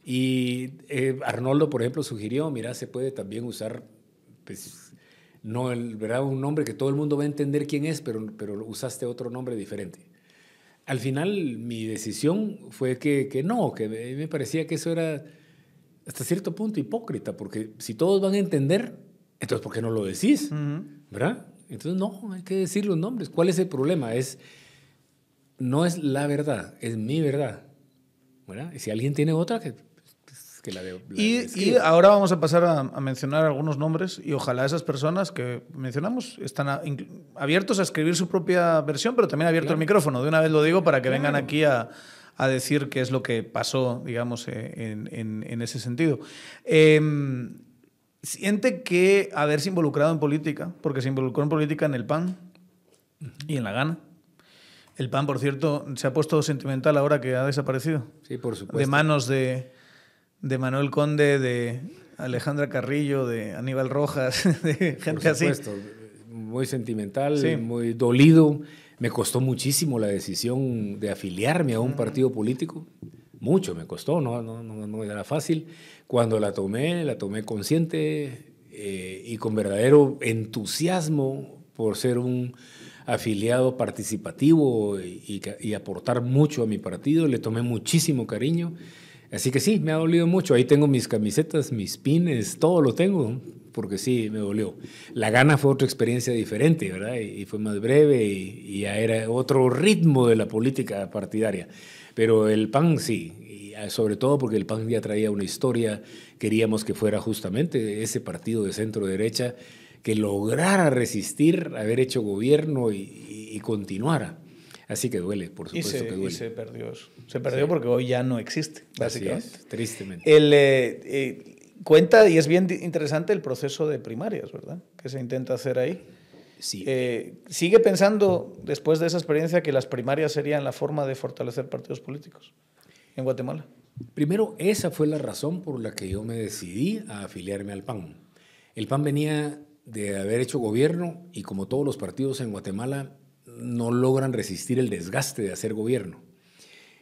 Y eh, Arnoldo, por ejemplo, sugirió, mira, se puede también usar, pues, no el, ¿verdad? un nombre que todo el mundo va a entender quién es, pero, pero usaste otro nombre diferente. Al final, mi decisión fue que, no, que me parecía que eso era hasta cierto punto hipócrita, porque si todos van a entender, entonces, ¿por qué no lo decís? ¿Verdad? Entonces, no, hay que decir los nombres. ¿Cuál es el problema? Es, no es la verdad, es mi verdad. ¿Verdad? Y si alguien tiene otra, que, pues, la de, y, ahora vamos a pasar a, mencionar algunos nombres y ojalá esas personas que mencionamos están abiertos a escribir su propia versión, pero también abierto el micrófono. De una vez lo digo para que vengan aquí a, a, decir qué es lo que pasó, digamos, eh, en, en, en ese sentido. Eh, siente que haberse involucrado en política, porque se involucró en política en el PAN y en la Gana. El PAN, por cierto, se ha puesto sentimental ahora que ha desaparecido. Sí, por supuesto. De manos de, Manuel Conde, de Alejandra Carrillo, de Aníbal Rojas, de gente por supuesto. Muy sentimental, muy dolido. Me costó muchísimo la decisión de afiliarme a un partido político mucho me costó, no, no, no, era fácil. Cuando la tomé, la tomé consciente eh, y con verdadero entusiasmo por ser un afiliado participativo y, aportar mucho a mi partido, le tomé muchísimo cariño. Así que sí, me ha dolido mucho. Ahí tengo mis camisetas, mis pines, todo lo tengo, porque sí, me dolió. La gana fue otra experiencia diferente, ¿verdad? Y, fue más breve y, ya era otro ritmo de la política partidaria. Pero el pan sí, y ah, sobre todo porque el pan ya traía una historia, queríamos que fuera justamente ese partido de centro derecha que lograra resistir, haber hecho gobierno y, continuara. Así que duele, por supuesto que duele. Y se perdió. Se perdió porque hoy ya no existe, básicamente. tristemente. El, eh, eh, cuenta, y es bien interesante el proceso de primarias, ¿verdad? Que se intenta hacer ahí. Sí. Eh, ¿Sigue pensando, después de esa experiencia, que las primarias serían la forma de fortalecer partidos políticos en Guatemala? Primero, esa fue la razón por la que yo me decidí a afiliarme al PAN. El PAN venía de haber hecho gobierno y como todos los partidos en Guatemala no logran resistir el desgaste de hacer gobierno.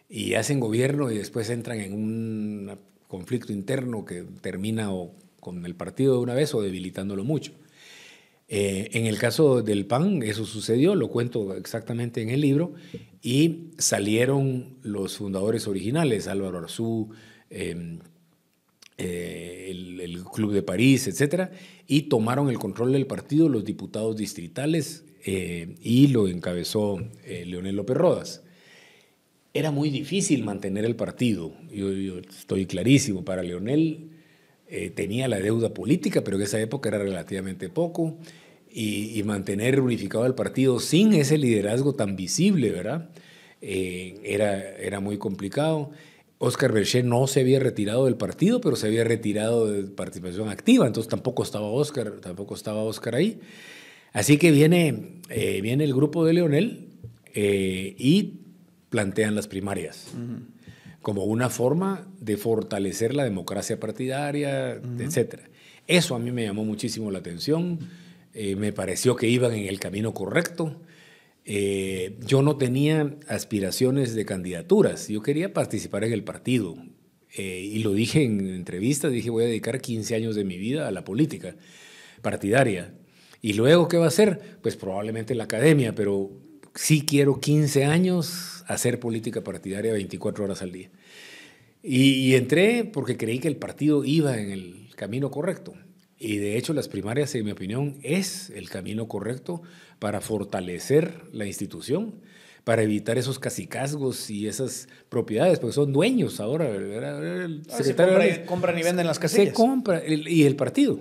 Y hacen gobierno y después entran en un conflicto interno que termina con el partido de una vez o debilitándolo mucho. Eh, en el caso del PAN, eso sucedió, lo cuento exactamente en el libro, y salieron los fundadores originales, Álvaro Arzú, em, eh, el, Club de París, etcétera, y tomaron el control del partido los diputados distritales eh, y lo encabezó Leonel López Rodas. Era muy difícil mantener el partido, yo, yo estoy clarísimo, para Leonel tenía la deuda política, pero en esa época era relativamente poco, y, mantener unificado el partido sin ese liderazgo tan visible, ¿verdad? Eh, era, era muy complicado. Oscar Berger no se había retirado del partido, pero se había retirado de participación activa, entonces tampoco estaba Oscar, tampoco estaba Oscar ahí. Así que viene, eh, viene el grupo de Leonel eh, y plantean las primarias como una forma de fortalecer la democracia partidaria, etcétera. etc. Eso a mí me llamó muchísimo la atención. Eh, me pareció que iban en el camino correcto. Eh, yo no tenía aspiraciones de candidaturas, yo quería participar en el partido. Eh, y lo dije en entrevistas, dije voy a dedicar 15 años de mi vida a la política partidaria. Y luego, ¿qué va a ser, Pues probablemente la academia, pero sí quiero 15 años hacer política partidaria 24 horas al día. y entré porque creí que el partido iba en el camino correcto. Y de hecho las primarias, en mi opinión, es el camino correcto para fortalecer la institución, para evitar esos casicazgos y esas propiedades, porque son dueños ahora. Ah, se compran y venden las casillas. Se compra, y el partido.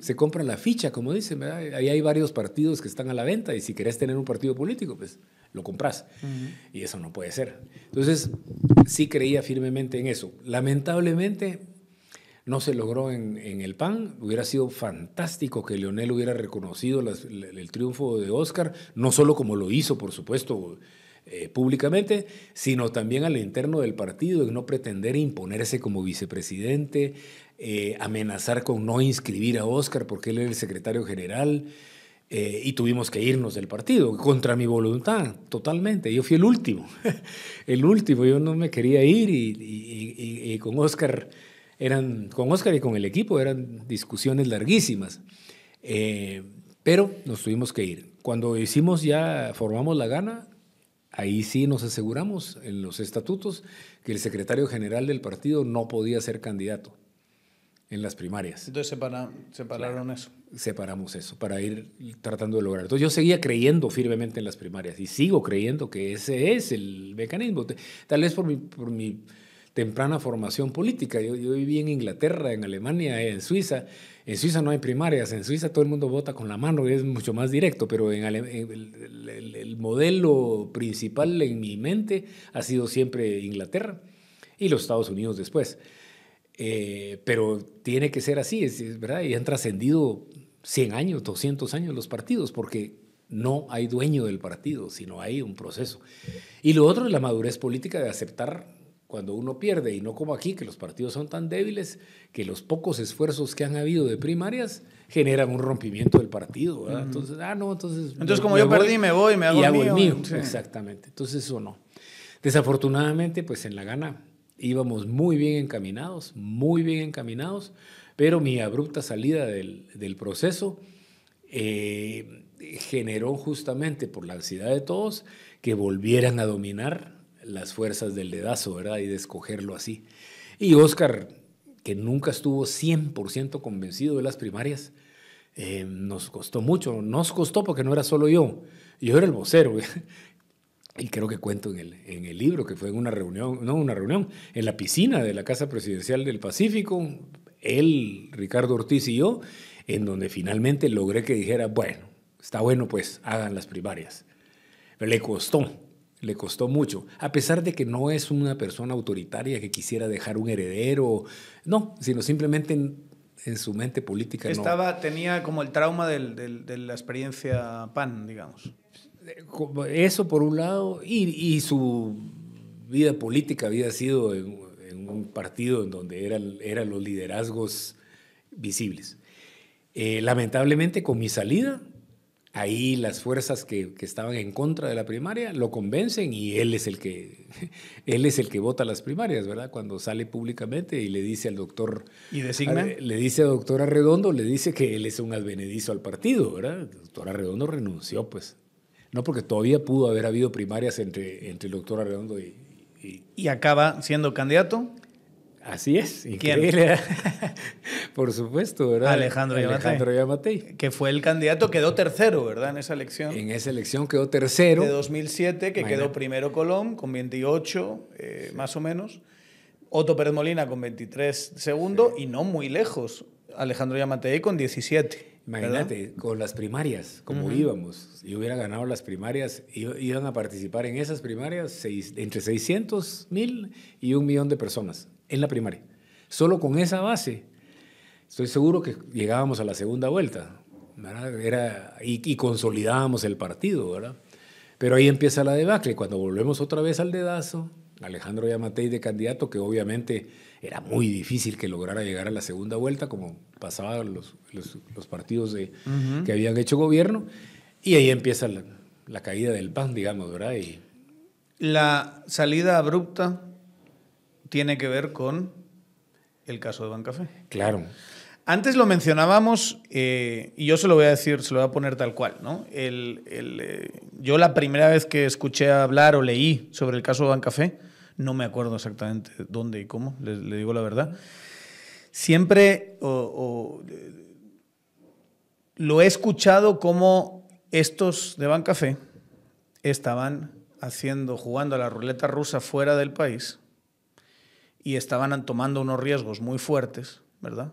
Se compra la ficha, como dicen. Ahí hay varios partidos que están a la venta y si querés tener un partido político, pues lo compras. Y eso no puede ser. Entonces, sí creía firmemente en eso. Lamentablemente, no se logró en, el PAN. Hubiera sido fantástico que Leonel hubiera reconocido el, triunfo de Oscar, no solo como lo hizo, por supuesto, eh, públicamente, sino también al interno del partido, en no pretender imponerse como vicepresidente, eh, amenazar con no inscribir a Oscar porque él era el secretario general. Eh, y tuvimos que irnos del partido, contra mi voluntad, totalmente. Yo fui el último, el último, yo no me quería ir y, y con Oscar eran con Oscar y con el equipo, eran discusiones larguísimas. Eh, pero nos tuvimos que ir. Cuando hicimos ya, formamos la gana, ahí sí nos aseguramos en los estatutos que el secretario general del partido no podía ser candidato en las primarias. Entonces separaron eso. Separamos eso para ir tratando de lograr. Entonces yo seguía creyendo firmemente en las primarias y sigo creyendo que ese es el mecanismo. Tal vez por mi, por mi temprana formación política. Yo, viví en Inglaterra, en Alemania, en Suiza. En Suiza no hay primarias, en Suiza todo el mundo vota con la mano, es mucho más directo, pero el, modelo principal en mi mente ha sido siempre Inglaterra y los Estados Unidos después. Eh, pero tiene que ser así, es, ¿verdad? Y han trascendido 100 años, 200 años los partidos, porque no hay dueño del partido, sino hay un proceso. Y lo otro es la madurez política de aceptar cuando uno pierde, y no como aquí, que los partidos son tan débiles que los pocos esfuerzos que han habido de primarias generan un rompimiento del partido. Entonces, ah, no, entonces. Entonces, como yo perdí, me voy, me hago y me hago mío. Exactamente. Entonces, eso no. Desafortunadamente, pues en la gana íbamos muy bien encaminados, muy bien encaminados, pero mi abrupta salida del, del proceso eh, generó justamente por la ansiedad de todos que volvieran a dominar las fuerzas del dedazo, ¿verdad? Y de escogerlo así. Y Oscar, que nunca estuvo 100% convencido de las primarias, eh, nos costó mucho. Nos costó porque no era solo yo, yo era el vocero. Y creo que cuento en el, en el libro que fue en una reunión, no una reunión, en la piscina de la Casa Presidencial del Pacífico, él, Ricardo Ortiz y yo, en donde finalmente logré que dijera, bueno, está bueno, pues hagan las primarias. Pero le costó, le costó mucho, a pesar de que no es una persona autoritaria que quisiera dejar un heredero, no, sino simplemente en, su mente política. Estaba, tenía como el trauma de la experiencia PAN, digamos. Eso por un lado, y, su vida política había sido en, un partido en donde eran, los liderazgos visibles. Eh, lamentablemente con mi salida ahí las fuerzas que, estaban en contra de la primaria lo convencen y él es el que él es el que vota las primarias, ¿verdad? Cuando sale públicamente y le dice al doctor y designa le dice al doctor Arredondo, le dice que él es un advenedizo al partido, ¿verdad? El doctor Arredondo renunció, pues. No porque todavía pudo haber habido primarias entre entre el doctor Arredondo y, y acaba siendo candidato Así es, increíble. Por supuesto, ¿verdad? Alejandro, Yamatei. Que fue el candidato, quedó tercero, ¿verdad? En esa elección. En esa elección quedó tercero. De 2007, que quedó primero Colón, con 28, eh, más o menos. Otto Pérez Molina con 23 segundo y no muy lejos. Alejandro Yamatei con 17. Imagínate, con las primarias, como íbamos, y hubiera ganado las primarias, iban a participar en esas primarias entre 600 mil y un millón de personas en la primaria. Solo con esa base, estoy seguro que llegábamos a la segunda vuelta. Era, y, consolidábamos el partido, ¿verdad? Pero ahí empieza la debacle. Cuando volvemos otra vez al dedazo, Alejandro Yamatei de candidato, que obviamente era muy difícil que lograra llegar a la segunda vuelta, como pasaban los, los, partidos de, que habían hecho gobierno. Y ahí empieza la, caída del PAN, digamos, ¿verdad? la salida abrupta tiene que ver con el caso de Bancafé. Claro. Antes lo mencionábamos, eh, y yo se lo voy a decir, se lo voy a poner tal cual, ¿no? Eh, yo la primera vez que escuché hablar o leí sobre el caso de Bancafé, no me acuerdo exactamente dónde y cómo, le, digo la verdad, siempre lo he escuchado como estos de Bancafé estaban haciendo, jugando a la ruleta rusa fuera del país y estaban tomando unos riesgos muy fuertes, ¿verdad?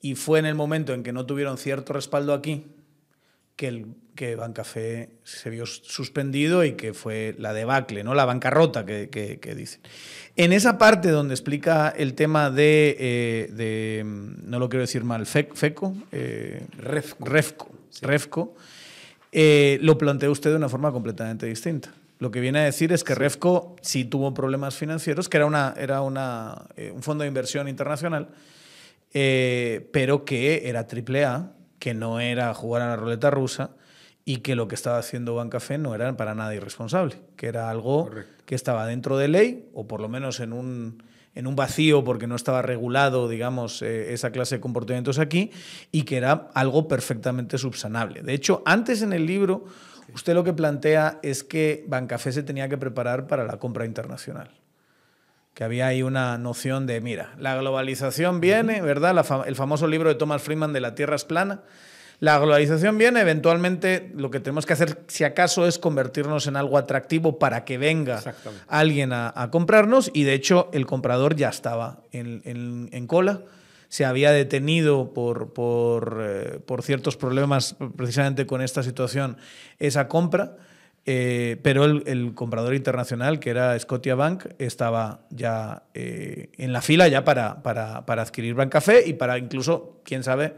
Y fue en el momento en que no tuvieron cierto respaldo aquí que, el, que Bancafé se vio suspendido y que fue la debacle, ¿no? la bancarrota que, dicen. En esa parte donde explica el tema de, eh, no lo quiero decir mal, FECO, eh, Refco, Refco, eh, lo planteó usted de una forma completamente distinta lo que viene a decir es que Refco sí tuvo problemas financieros, que era, una, era una, eh, un fondo de inversión internacional, eh, pero que era triple A, que no era jugar a la ruleta rusa y que lo que estaba haciendo Bancafé no era para nada irresponsable, que era algo que estaba dentro de ley o por lo menos en un, en un vacío porque no estaba regulado, digamos, eh, esa clase de comportamientos aquí y que era algo perfectamente subsanable. De hecho, antes en el libro Usted lo que plantea es que Bancafé se tenía que preparar para la compra internacional. Que había ahí una noción de, mira, la globalización viene, ¿verdad? el famoso libro de Thomas Friedman de La Tierra es plana. La globalización viene, eventualmente lo que tenemos que hacer, si acaso, es convertirnos en algo atractivo para que venga alguien a, comprarnos y de hecho el comprador ya estaba en cola se había detenido eh, por, ciertos problemas precisamente con esta situación esa compra. Eh, pero el, comprador internacional, que era Scotia Bank, estaba ya eh, en la fila ya para, para, para adquirir Bancafé y para incluso, quién sabe,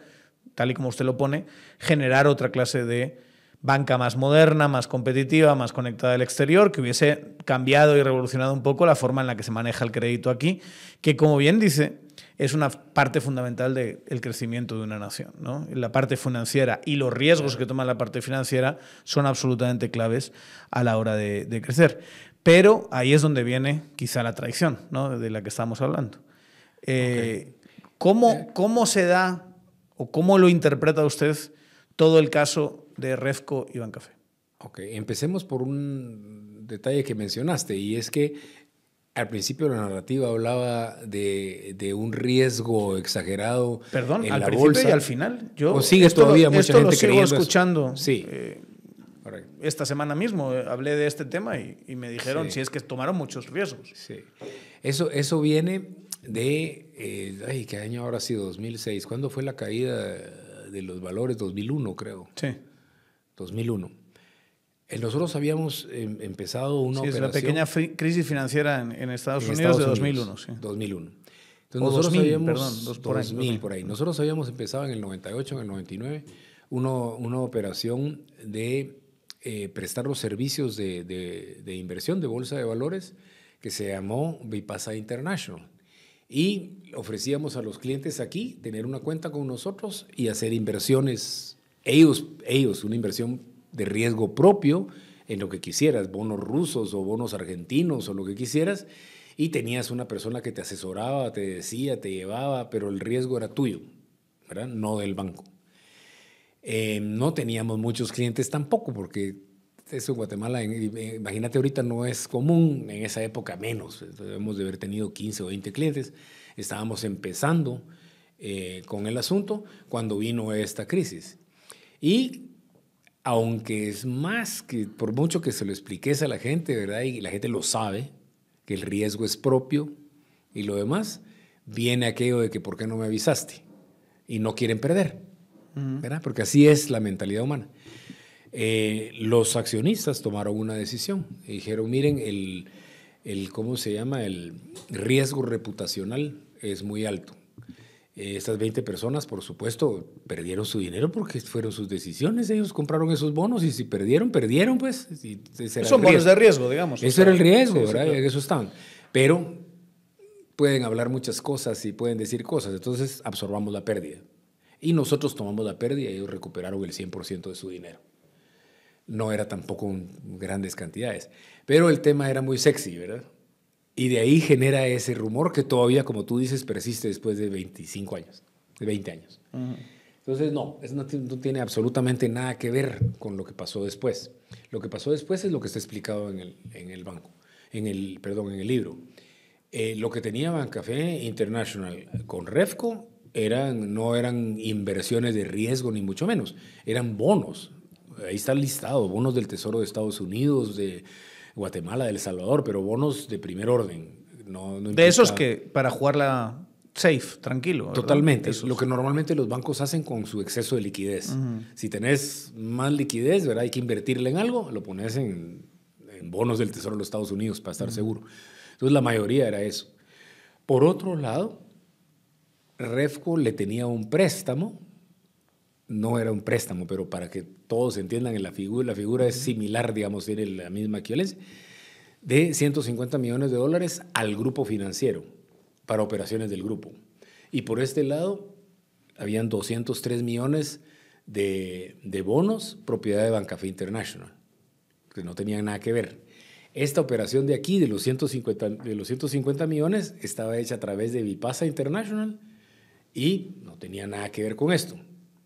tal y como usted lo pone, generar otra clase de banca más moderna, más competitiva, más conectada al exterior, que hubiese cambiado y revolucionado un poco la forma en la que se maneja el crédito aquí, que como bien dice, es una parte fundamental del el crecimiento de una nación. ¿no? La parte financiera y los riesgos que toma la parte financiera son absolutamente claves a la hora de, crecer. Pero ahí es donde viene quizá la traición ¿no? de la que estamos hablando. Eh, ¿cómo, eh. ¿Cómo se da o cómo lo interpreta usted todo el caso de Refco y Bancafé? Ok, empecemos por un detalle que mencionaste y es que al principio la narrativa hablaba de, un riesgo exagerado. Perdón, en al principio y al final. Yo o sigue todavía mucha gente lo sigo escuchando. Sí. Eh, esta semana mismo eh, hablé de este tema y, me dijeron si es que tomaron muchos riesgos. Sí. Eso, eso viene de. Eh, ay, ¿qué año ahora sí? 2006. ¿Cuándo fue la caída de los valores? 2001, creo. Sí. 2001. Eh, nosotros habíamos em, empezado una sí, Es la pequeña crisis financiera en, Estados Unidos de 2001. Sí. 2001. nosotros habíamos, perdón, por, 2000, ahí, por ahí. Nosotros habíamos empezado en el 98, en el 99, una operación de eh, prestar los servicios de, inversión de bolsa de valores que se llamó Vipasa International. Y ofrecíamos a los clientes aquí tener una cuenta con nosotros y hacer inversiones, ellos, ellos una inversión de riesgo propio en lo que quisieras, bonos rusos o bonos argentinos o lo que quisieras, y tenías una persona que te asesoraba, te decía, te llevaba, pero el riesgo era tuyo, ¿verdad? no del banco. Em, no teníamos muchos clientes tampoco, porque eso en Guatemala, eh, imagínate ahorita no es común, en esa época menos, debemos de haber tenido 15 o 20 clientes, estábamos empezando eh, con el asunto cuando vino esta crisis. Y aunque es más que, por mucho que se lo expliques a la gente, ¿verdad? Y la gente lo sabe, que el riesgo es propio y lo demás, viene aquello de que ¿por qué no me avisaste? Y no quieren perder, ¿verdad? Porque así es la mentalidad humana. Eh, los accionistas tomaron una decisión y dijeron, miren, el, el, ¿cómo se llama? El riesgo reputacional es muy alto. Eh, estas 20 personas, por supuesto, perdieron su dinero porque fueron sus decisiones. Ellos compraron esos bonos y si perdieron, perdieron, pues. pues son bonos de riesgo, digamos. Eso era el riesgo, ¿verdad? Eso estaban. Pero pueden hablar muchas cosas y pueden decir cosas. Entonces absorbamos la pérdida. Y nosotros tomamos la pérdida y ellos recuperaron el 100% de su dinero. No era tampoco grandes cantidades. Pero el tema era muy sexy, ¿verdad? Y de ahí genera ese rumor que todavía, como tú dices, persiste después de 25 años, de 20 años. Entonces, no, eso no, tiene absolutamente nada que ver con lo que pasó después. Lo que pasó después es lo que está explicado en el, en el banco, en el, perdón, en el libro. Eh, lo que tenía Bancafé International con Refco eran, no eran inversiones de riesgo, ni mucho menos, eran bonos. Ahí está listado, bonos del Tesoro de Estados Unidos, de Guatemala, de El Salvador, pero bonos de primer orden. de esos que para jugarla safe, tranquilo. Totalmente. Es Lo que normalmente los bancos hacen con su exceso de liquidez. Si tenés más liquidez, ¿verdad? hay que invertirle en algo, lo pones en, bonos del Tesoro de los Estados Unidos para estar seguro. Entonces la mayoría era eso. Por otro lado, Refco le tenía un préstamo no era un préstamo, pero para que todos entiendan la figura, es similar, digamos, tiene la misma equivalencia, de 150 millones de dólares al grupo financiero para operaciones del grupo. Y por este lado, habían 203 millones de, bonos propiedad de Bancafe International, que no tenían nada que ver. Esta operación de aquí, de los 150, de los 150 millones, estaba hecha a través de Vipasa International y no tenía nada que ver con esto.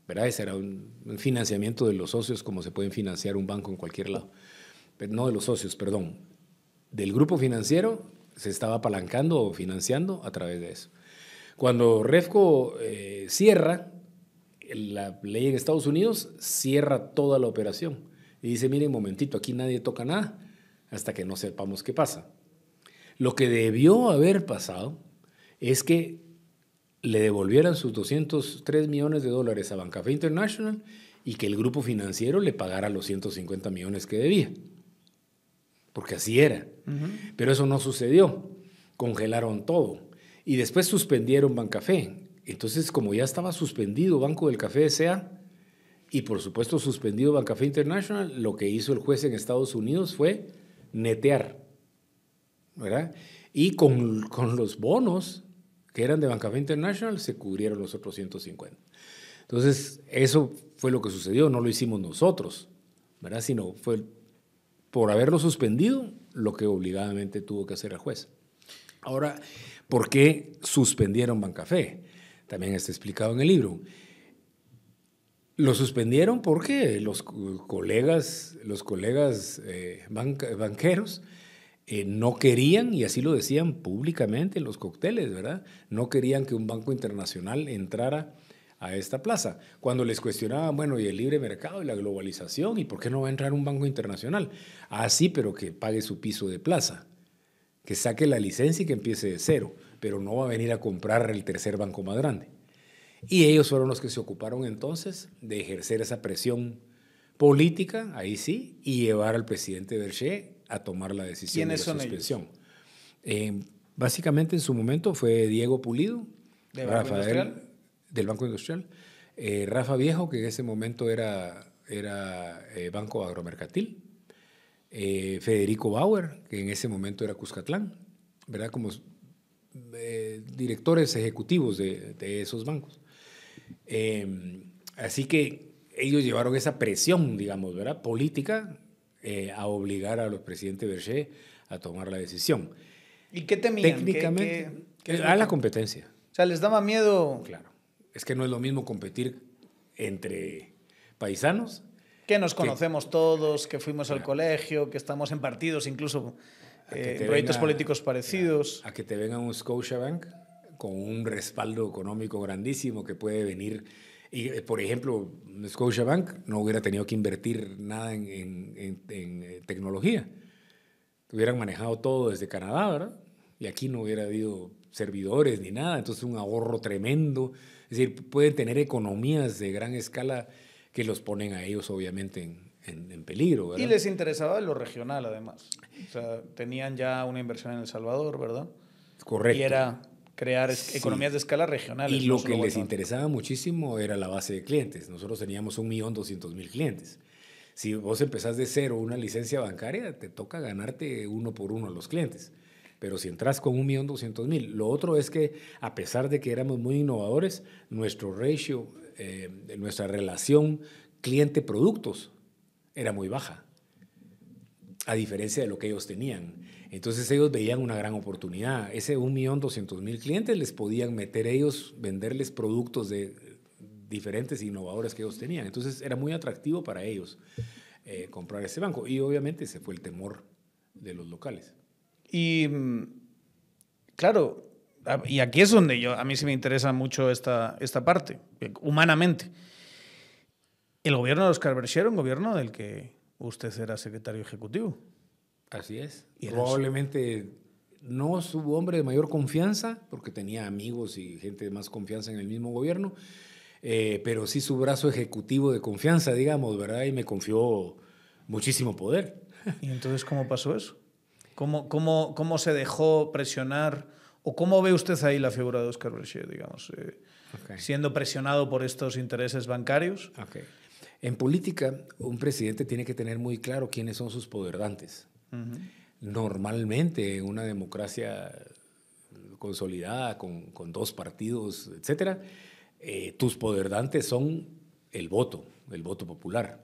¿verdad? Ese era un, financiamiento de los socios como se pueden financiar un banco en cualquier lado. Pero no de los socios, perdón. Del grupo financiero se estaba apalancando o financiando a través de eso. Cuando Refco eh, cierra, la ley en Estados Unidos cierra toda la operación y dice, miren, momentito, aquí nadie toca nada hasta que no sepamos qué pasa. Lo que debió haber pasado es que le devolvieran sus 203 millones de dólares a Bancafé International y que el grupo financiero le pagara los 150 millones que debía. Porque así era. Pero eso no sucedió. Congelaron todo. Y después suspendieron Bancafé. Entonces, como ya estaba suspendido Banco del Café S.A. y por supuesto suspendido Bancafé International, lo que hizo el juez en Estados Unidos fue netear. ¿Verdad? Y con, con los bonos que eran de Bancafe International se cubrieron los otros 150. Entonces, eso fue lo que sucedió, no lo hicimos nosotros, ¿verdad? Sino fue por haberlo suspendido lo que obligadamente tuvo que hacer el juez. Ahora, ¿por qué suspendieron Bancafé? También está explicado en el libro. Lo suspendieron porque los colegas, los colegas eh, banqueros eh, no querían, y así lo decían públicamente en los cócteles, ¿verdad? No querían que un banco internacional entrara a esta plaza. Cuando les cuestionaban, bueno, y el libre mercado y la globalización, ¿y por qué no va a entrar un banco internacional? Ah, sí, pero que pague su piso de plaza, que saque la licencia y que empiece de cero, pero no va a venir a comprar el tercer banco más grande. Y ellos fueron los que se ocuparon entonces de ejercer esa presión política, ahí sí, y llevar al presidente Berger a tomar la decisión de la suspensión. Eh, básicamente en su momento fue Diego Pulido, ¿De del Banco Industrial, eh, Rafa Viejo, que en ese momento era, era eh, Banco Agromercatil, Federico Bauer, que en ese momento era Cuscatlán, ¿verdad? Como directores ejecutivos de, de esos bancos. así que ellos llevaron esa presión, digamos, ¿verdad? Política eh, a obligar a los presidentes Berger a tomar la decisión. ¿Y qué temían? Técnicamente, a la competencia. O sea, les daba miedo. Claro. Es que no es lo mismo competir entre paisanos. Que nos conocemos todos, que fuimos al colegio, que estamos en partidos, incluso eh, proyectos políticos parecidos. a que te venga un Scotiabank con un respaldo económico grandísimo que puede venir y, eh, por ejemplo, Scotiabank no hubiera tenido que invertir nada en, eh, tecnología. Hubieran manejado todo desde Canadá, ¿verdad? Y aquí no hubiera habido servidores ni nada, entonces un ahorro tremendo. Es decir, pueden tener economías de gran escala que los ponen a ellos obviamente en, en, peligro. Y les interesaba lo regional además. O sea, tenían ya una inversión en El Salvador, ¿verdad? Correcto. Y era crear economías de escala regional. Y lo que les interesaba muchísimo era la base de clientes. Nosotros teníamos un millón doscientos mil clientes. Si vos empezás de cero una licencia bancaria, te toca ganarte uno por uno a los clientes. Pero si entras con un millón doscientos mil. lo otro es que a pesar de que éramos muy innovadores, nuestro ratio, eh, nuestra relación cliente-productos era muy baja, a diferencia de lo que ellos tenían. Entonces ellos veían una gran oportunidad. Ese 1.200.000 clientes les podían meter ellos, venderles productos de diferentes innovadores que ellos tenían. Entonces era muy atractivo para ellos eh, comprar ese banco. Y obviamente ese fue el temor de los locales. Y mm, claro, y aquí es donde yo, a mí se me interesa mucho esta, esta parte, eh, humanamente. El gobierno de Oscar Berger, un gobierno del que usted era secretario ejecutivo. Así es. Probablemente no su hombre de mayor confianza, porque tenía amigos y gente de más confianza en el mismo gobierno, eh, pero sí su brazo ejecutivo de confianza, digamos, ¿verdad? Y me confió muchísimo poder. ¿Y entonces cómo pasó eso? ¿Cómo, cómo, cómo se dejó presionar? ¿O cómo ve usted ahí la figura de Oscar Berger, digamos, eh, siendo presionado por estos intereses bancarios? En política, un presidente tiene que tener muy claro quiénes son sus poderdantes normalmente en una democracia consolidada con, dos partidos, etcétera, eh, tus poderdantes son el voto, el voto popular.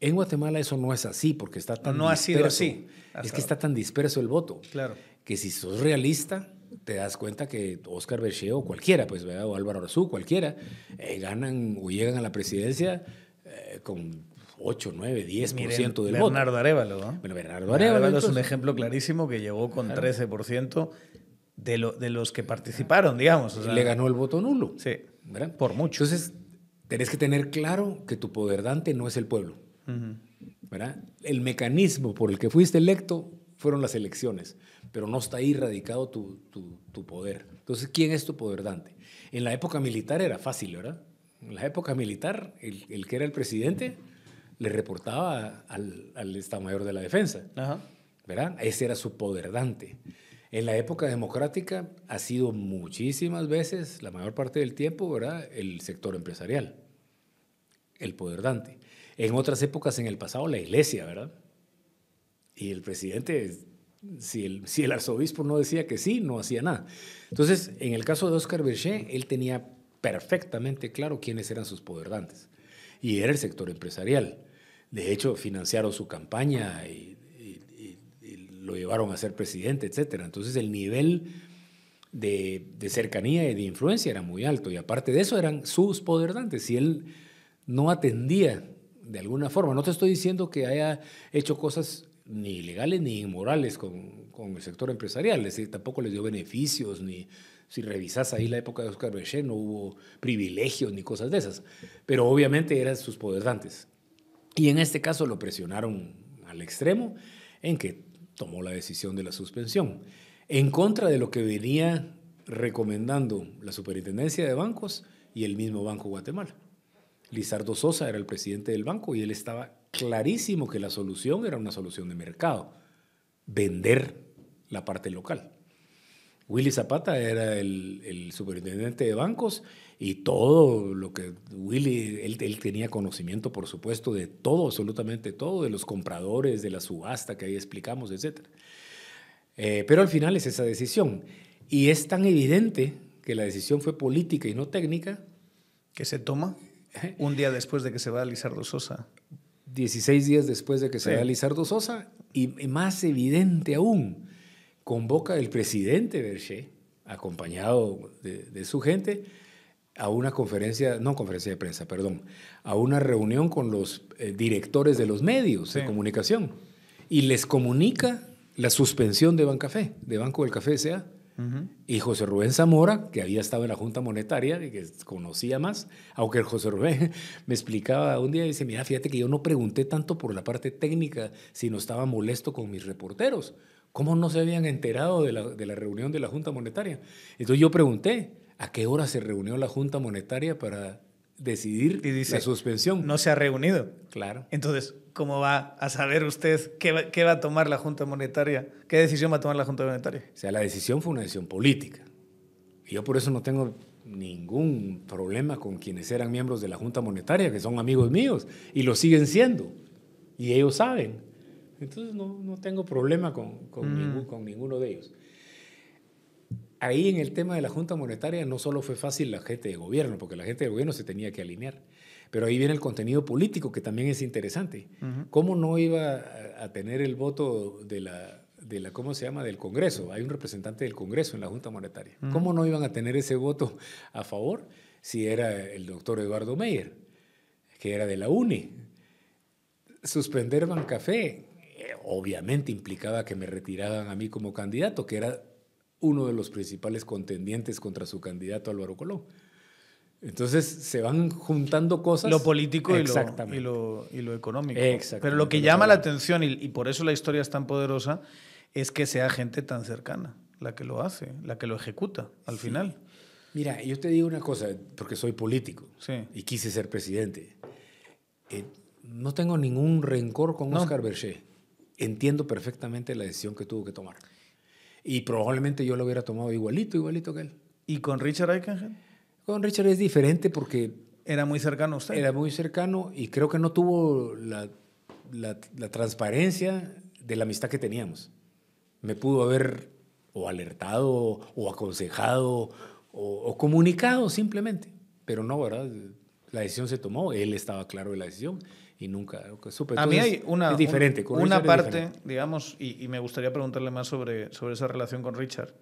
En Guatemala eso no es así porque está tan no, disperso. ha sido así. es que está tan disperso el voto. Claro. Que si sos realista, te das cuenta que Oscar Bercheo, o cualquiera, pues, o Álvaro Arzú, cualquiera, eh, ganan o llegan a la presidencia eh, con 8, 9, 10% Miren, del Bernardo Arevalo, ¿no? Bueno, Bernardo Arevalo. es un ejemplo clarísimo que llegó con 13% de, de los que participaron, digamos. O le ganó el voto nulo. Sí. ¿verdad? Por mucho. Entonces, tenés que tener claro que tu poder dante no es el pueblo. ¿verdad? El mecanismo por el que fuiste electo fueron las elecciones, pero no está ahí radicado tu, poder. Entonces, ¿quién es tu poder dante? En la época militar era fácil, ¿verdad? En la época militar, el, el que era el presidente le reportaba al, al Estado Mayor de la Defensa. ¿Verdad? Ese era su poder dante. En la época democrática ha sido muchísimas veces, la mayor parte del tiempo, ¿verdad? el sector empresarial, el poder dante. En otras épocas, en el pasado, la iglesia, ¿verdad? Y el presidente, si el, si el arzobispo no decía que sí, no hacía nada. Entonces, en el caso de Oscar Berger, él tenía perfectamente claro quiénes eran sus poderdantes. Y era el sector empresarial. De hecho, financiaron su campaña y, lo llevaron a ser presidente, etc. Entonces el nivel de, cercanía y de influencia era muy alto. Y aparte de eso eran sus poderdantes. Si él no atendía de alguna forma, no te estoy diciendo que haya hecho cosas ni legales ni inmorales con, el sector empresarial, tampoco les dio beneficios, ni si revisas ahí la época de Oscar Bechet no hubo privilegios ni cosas de esas, pero obviamente eran sus poderdantes. Y en este caso lo presionaron al extremo en que tomó la decisión de la suspensión. En contra de lo que venía recomendando la Superintendencia de Bancos y el mismo Banco Guatemala. Lizardo Sosa era el presidente del banco y él estaba clarísimo que la solución era una solución de mercado, vender la parte local. Willy Zapata era el, el superintendente de bancos y todo lo que Willy, él, él, tenía conocimiento, por supuesto, de todo, absolutamente todo, de los compradores, de la subasta que ahí explicamos, etc. Eh, pero al final es esa decisión. Y es tan evidente que la decisión fue política y no técnica. ¿Que se toma un día después de que se va a Lizardo Sosa? 16 días después de que se va a Lizardo Sosa, y, más evidente aún, convoca el presidente Berché, acompañado de, de su gente, a una conferencia, no conferencia de prensa, perdón, a una reunión con los eh, directores de los medios de comunicación y les comunica la suspensión de Bancafé, de Banco del Café S.A. Y José Rubén Zamora, que había estado en la Junta Monetaria y que conocía más, aunque José Rubén me explicaba un día, dice, mira, fíjate que yo no pregunté tanto por la parte técnica, sino estaba molesto con mis reporteros. ¿Cómo no se habían enterado de la, de la reunión de la Junta Monetaria? Entonces yo pregunté, ¿A qué hora se reunió la Junta Monetaria para decidir y dice, la suspensión? No se ha reunido. Claro. Entonces, ¿cómo va a saber usted qué va, a tomar la Junta Monetaria? ¿Qué decisión va a tomar la Junta Monetaria? O sea, la decisión fue una decisión política. Y yo por eso no tengo ningún problema con quienes eran miembros de la Junta Monetaria, que son amigos míos, y lo siguen siendo. Y ellos saben. Entonces no, tengo problema mm. con ninguno de ellos ahí en el tema de la Junta Monetaria no solo fue fácil la gente de gobierno, porque la gente de gobierno se tenía que alinear, pero ahí viene el contenido político, que también es interesante. ¿Cómo no iba a tener el voto de la, de la, ¿cómo se llama?, del Congreso. Hay un representante del Congreso en la Junta Monetaria. ¿Cómo no iban a tener ese voto a favor si era el doctor Eduardo Meyer, que era de la UNI? Suspender Bancafé, eh, obviamente implicaba que me retiraban a mí como candidato, que era uno de los principales contendientes contra su candidato Álvaro Colón. Entonces se van juntando cosas. Lo político y lo, y lo, económico. Pero lo que llama la atención, y, por eso la historia es tan poderosa, es que sea gente tan cercana la que lo hace, la que lo ejecuta al final. Mira, yo te digo una cosa, porque soy político y quise ser presidente. Eh, no tengo ningún rencor con Oscar Berger. Entiendo perfectamente la decisión que tuvo que tomar. Y probablemente yo lo hubiera tomado igualito, igualito que él. ¿Y con Richard Aiken? Con Richard es diferente porque... Era muy cercano a usted. Era muy cercano y creo que no tuvo la, transparencia de la amistad que teníamos. Me pudo haber o alertado o aconsejado o, o, comunicado simplemente. Pero no, ¿verdad? La decisión se tomó, él estaba claro de la decisión y nunca. Super, a mí hay una, diferente, una parte, digamos, y, me gustaría preguntarle más sobre, sobre esa relación con Richard.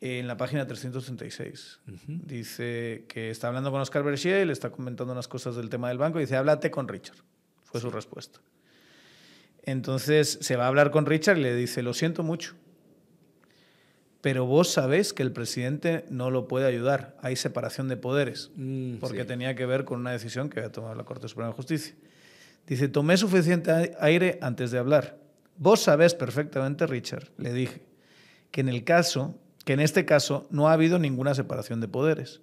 En la página 336 dice que está hablando con Oscar Berger, le está comentando unas cosas del tema del banco y dice, háblate con Richard. Fue su respuesta. Entonces se va a hablar con Richard y le dice, lo siento mucho, pero vos sabés que el presidente no lo puede ayudar. Hay separación de poderes, mm, porque tenía que ver con una decisión que había tomado la Corte Suprema de Justicia. Dice, tomé suficiente aire antes de hablar. Vos sabés perfectamente, Richard, le dije, que en el caso, que en este caso no ha habido ninguna separación de poderes.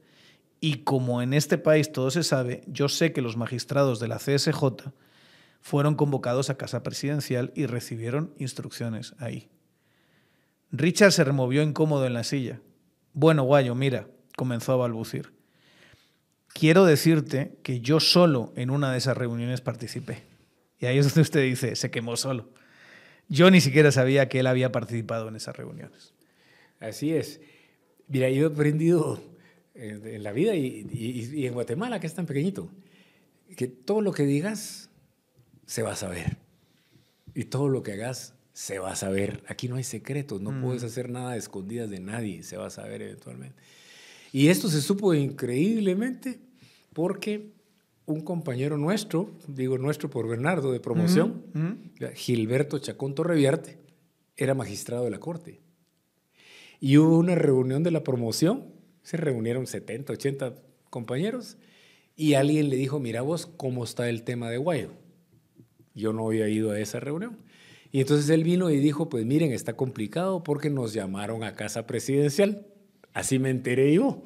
Y como en este país todo se sabe, yo sé que los magistrados de la CSJ fueron convocados a casa presidencial y recibieron instrucciones ahí. Richard se removió incómodo en la silla. Bueno, Guayo, mira, comenzó a balbucir. Quiero decirte que yo solo en una de esas reuniones participé. Y ahí es donde usted dice, se quemó solo. Yo ni siquiera sabía que él había participado en esas reuniones. Así es. Mira, yo he aprendido en la vida y, y en Guatemala, que es tan pequeñito, que todo lo que digas se va a saber. Y todo lo que hagas se va a saber. Aquí no hay secretos, no puedes mm. hacer nada de escondidas de nadie, se va a saber eventualmente. Y esto se supo increíblemente porque un compañero nuestro, digo nuestro por Bernardo de promoción, Gilberto Chacón Torreviarte, era magistrado de la corte. Y hubo una reunión de la promoción, se reunieron 70, 80 compañeros, y alguien le dijo, mira vos, ¿cómo está el tema de Guayo? Yo no había ido a esa reunión. Y entonces él vino y dijo, pues miren, está complicado porque nos llamaron a casa presidencial. Así me enteré yo.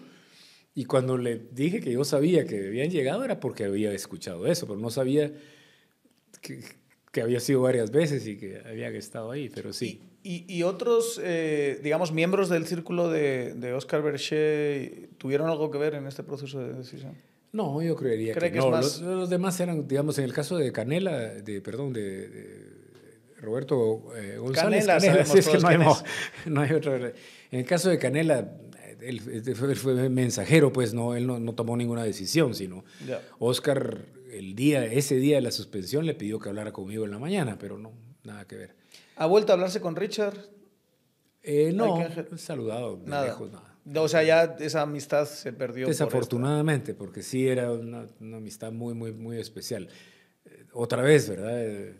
Y cuando le dije que yo sabía que habían llegado era porque había escuchado eso, pero no sabía que, había sido varias veces y que habían estado ahí, pero sí. ¿Y, y otros, eh, digamos, miembros del círculo de, de Oscar Berché tuvieron algo que ver en este proceso de decisión? No, yo creería que, no. Más... Los, demás eran, digamos, en el caso de Canela, de, perdón, de Roberto eh, Canela, es que no hay, En el caso de Canela, él, fue mensajero, pues no, él no, tomó ninguna decisión, sino Oscar, el día, ese día de la suspensión, le pidió que hablara conmigo en la mañana, pero no, nada que ver. ¿Ha vuelto a hablarse con Richard? Eh, no, he saludado, nada. o sea, ya esa amistad se perdió. Desafortunadamente, porque sí era una, amistad muy, muy, muy especial. Eh, otra vez, ¿verdad? Eh,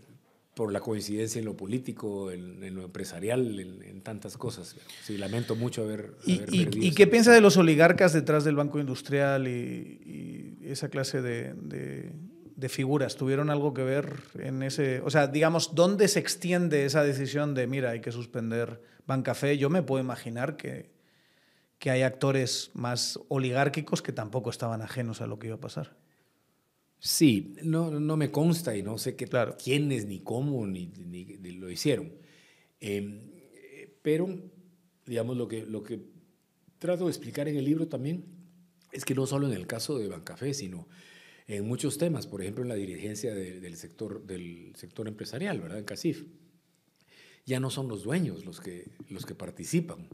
por la coincidencia en lo político, en, lo empresarial, en, tantas cosas. Sí, lamento mucho haber, ¿Y, y, ¿Y, qué piensa de los oligarcas detrás del Banco Industrial y, esa clase de, figuras? ¿Tuvieron algo que ver en ese...? O sea, digamos, ¿dónde se extiende esa decisión de, mira, hay que suspender Bancafé? Yo me puedo imaginar que, que hay actores más oligárquicos que tampoco estaban ajenos a lo que iba a pasar. Sí, no, no me consta y no sé qué, quiénes, ni cómo, ni, lo hicieron. Em, pero, digamos, lo que, lo que trato de explicar en el libro también es que no solo en el caso de Bancafé, sino en muchos temas, por ejemplo, en la dirigencia del, sector, del sector empresarial, ¿verdad? En CACIF. Ya no son los dueños los que, los que participan,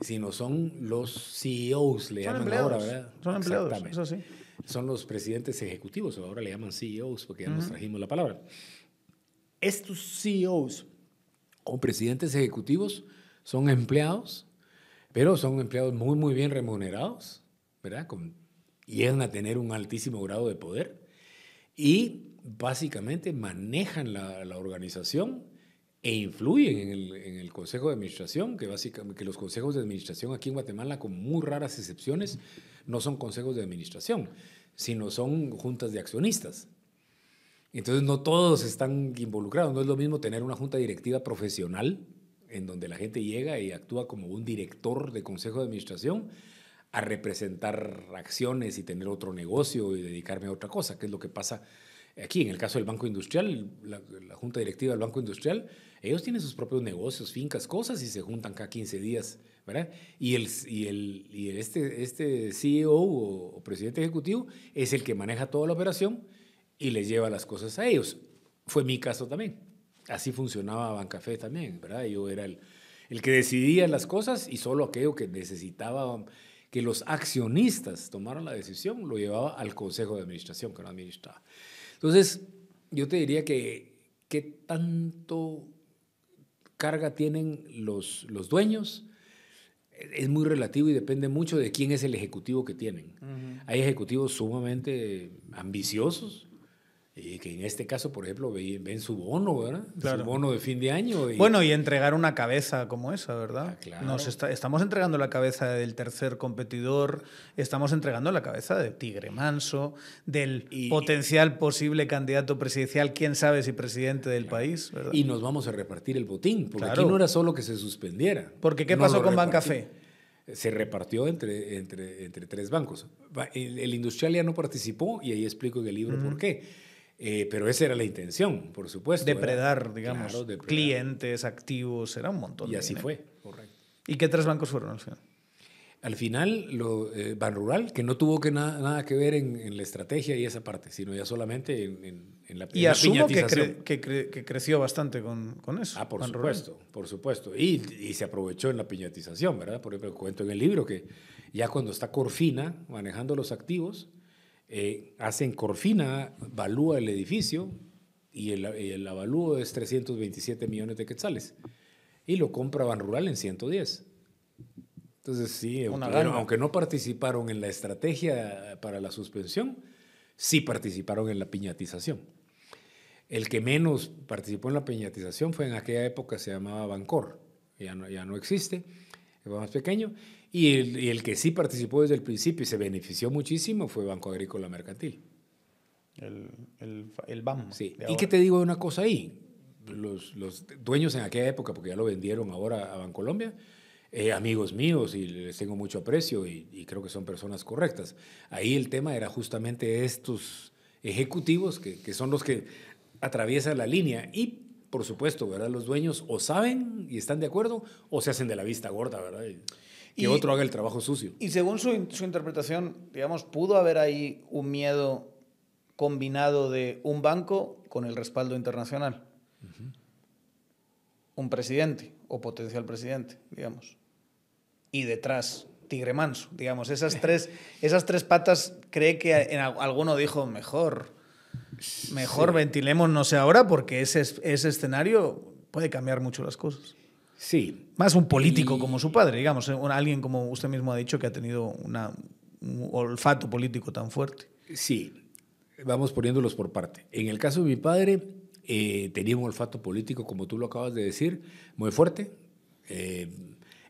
sino son los CEOs, le llaman ahora, ¿verdad? Son empleados, eso sí son los presidentes ejecutivos, ahora le llaman CEOs porque ya nos trajimos la palabra. Estos CEOs o presidentes ejecutivos son empleados, pero son empleados muy, muy bien remunerados, ¿verdad? Con, llegan a tener un altísimo grado de poder y básicamente manejan la, la organización e influyen en el, en el, Consejo de Administración, que básicamente los consejos de administración aquí en Guatemala, con muy raras excepciones, no son consejos de administración, sino son juntas de accionistas. Entonces no todos están involucrados, no es lo mismo tener una junta directiva profesional, en donde la gente llega y actúa como un director de consejo de administración, a representar acciones y tener otro negocio y dedicarme a otra cosa, que es lo que pasa aquí. En el caso del Banco Industrial, la, la junta directiva del Banco Industrial ellos tienen sus propios negocios, fincas, cosas y se juntan cada 15 días, ¿verdad? Y, el, y, el, y este, este CEO o, presidente ejecutivo es el que maneja toda la operación y les lleva las cosas a ellos. Fue mi caso también. Así funcionaba Bancafé también, ¿verdad? Yo era el, el que decidía las cosas y solo aquello que necesitaba que los accionistas tomaran la decisión lo llevaba al consejo de administración que no administraba. Entonces, yo te diría que qué tanto carga tienen los, los dueños es muy relativo y depende mucho de quién es el ejecutivo que tienen. Hay ejecutivos sumamente ambiciosos y que en este caso, por ejemplo, ven, su bono, ¿verdad? Su bono de fin de año. Bueno, y entregar una cabeza como esa, ¿verdad? Ah, claro. Nos estamos entregando la cabeza del tercer competidor, estamos entregando la cabeza de Tigre Manso, del potencial posible candidato presidencial, quién sabe si presidente del país, ¿verdad? Y nos vamos a repartir el botín, porque aquí no era solo que se suspendiera. Porque ¿qué pasó con Bancafé? se repartió entre, entre, entre tres bancos. El, industrial ya no participó y ahí explico en el libro por qué eh, pero esa era la intención, por supuesto. Depredar, digamos, clientes, activos, era un montón. Y así fue, correcto. ¿Y qué tres bancos fueron al final? Al final, lo, eh, Ban Rural, que no tuvo que nada que ver en, la estrategia y esa parte, sino ya solamente en, en, piñatización. la Y asumo que, creció bastante con, con eso. Ah, por supuesto, por supuesto. Y, y, se aprovechó en la piñatización, ¿verdad? Por ejemplo, cuento en el libro que ya cuando está Corfina manejando los activos, eh, hacen Corfina, valúa el edificio y el, el, avalúo es 327 millones de quetzales. Y lo compraban Rural en 110. Entonces, sí, aunque no participaron en la estrategia para la suspensión, sí participaron en la piñatización. El que menos participó en la piñatización fue en aquella época, se llamaba Bancor, ya no, ya no existe, fue más pequeño, y el, el que sí participó desde el principio y se benefició muchísimo fue Banco Agrícola Mercantil. El, el, el BAM. Sí. Y que te digo de una cosa ahí. Los, los, dueños en aquella época, porque ya lo vendieron ahora a Bancolombia, Colombia eh, amigos míos y les tengo mucho aprecio y, creo que son personas correctas. Ahí el tema era justamente estos ejecutivos que, que son los que atraviesan la línea y por supuesto, ¿verdad? Los dueños o saben y están de acuerdo o se hacen de la vista gorda, ¿verdad? y, otro haga el trabajo sucio. Y según su, interpretación, digamos, pudo haber ahí un miedo combinado de un banco con el respaldo internacional. Un presidente o potencial presidente, digamos. Y detrás, Tigre Manso, digamos. Esas tres, esas tres patas, cree que en alguno dijo, mejor, mejor no sé ahora porque ese, ese escenario puede cambiar mucho las cosas. Sí, más un político como su padre, digamos, eh, alguien como usted mismo ha dicho que ha tenido un olfato político tan fuerte. Sí, vamos poniéndolos por parte. En el caso de mi padre, eh, tenía un olfato político, como tú lo acabas de decir, muy fuerte. Eh,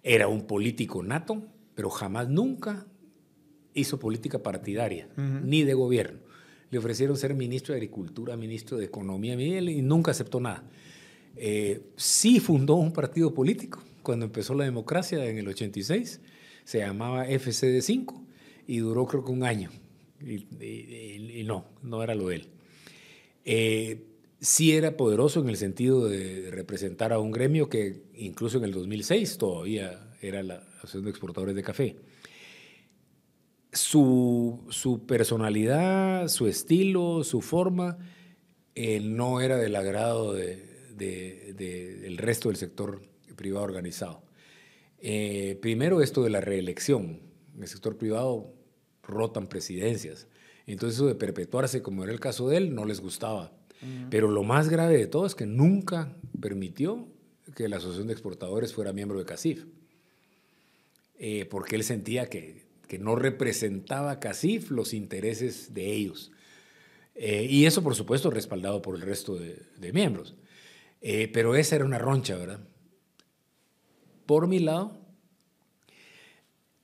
era un político nato, pero jamás nunca hizo política partidaria, ni de gobierno. Le ofrecieron ser ministro de Agricultura, ministro de Economía, y nunca aceptó nada. Eh, sí fundó un partido político cuando empezó la democracia en el 86, se llamaba FCD5 y duró creo que un año. Y, no, no era lo de él. Eh, sí era poderoso en el sentido de representar a un gremio que incluso en el 2006 todavía era la Asociación de Exportadores de Café. Su, su personalidad, su estilo, su forma eh, no era del agrado de, de, del resto del sector privado organizado. Eh, primero esto de la reelección. En el sector privado rotan presidencias. Entonces eso de perpetuarse, como era el caso de él, no les gustaba. Pero lo más grave de todo es que nunca permitió que la Asociación de Exportadores fuera miembro de CACIF. Eh, porque él sentía que, no representaba CACIF los intereses de ellos. Eh, y eso, por supuesto, respaldado por el resto de miembros. Eh, pero esa era una roncha, ¿verdad? Por mi lado,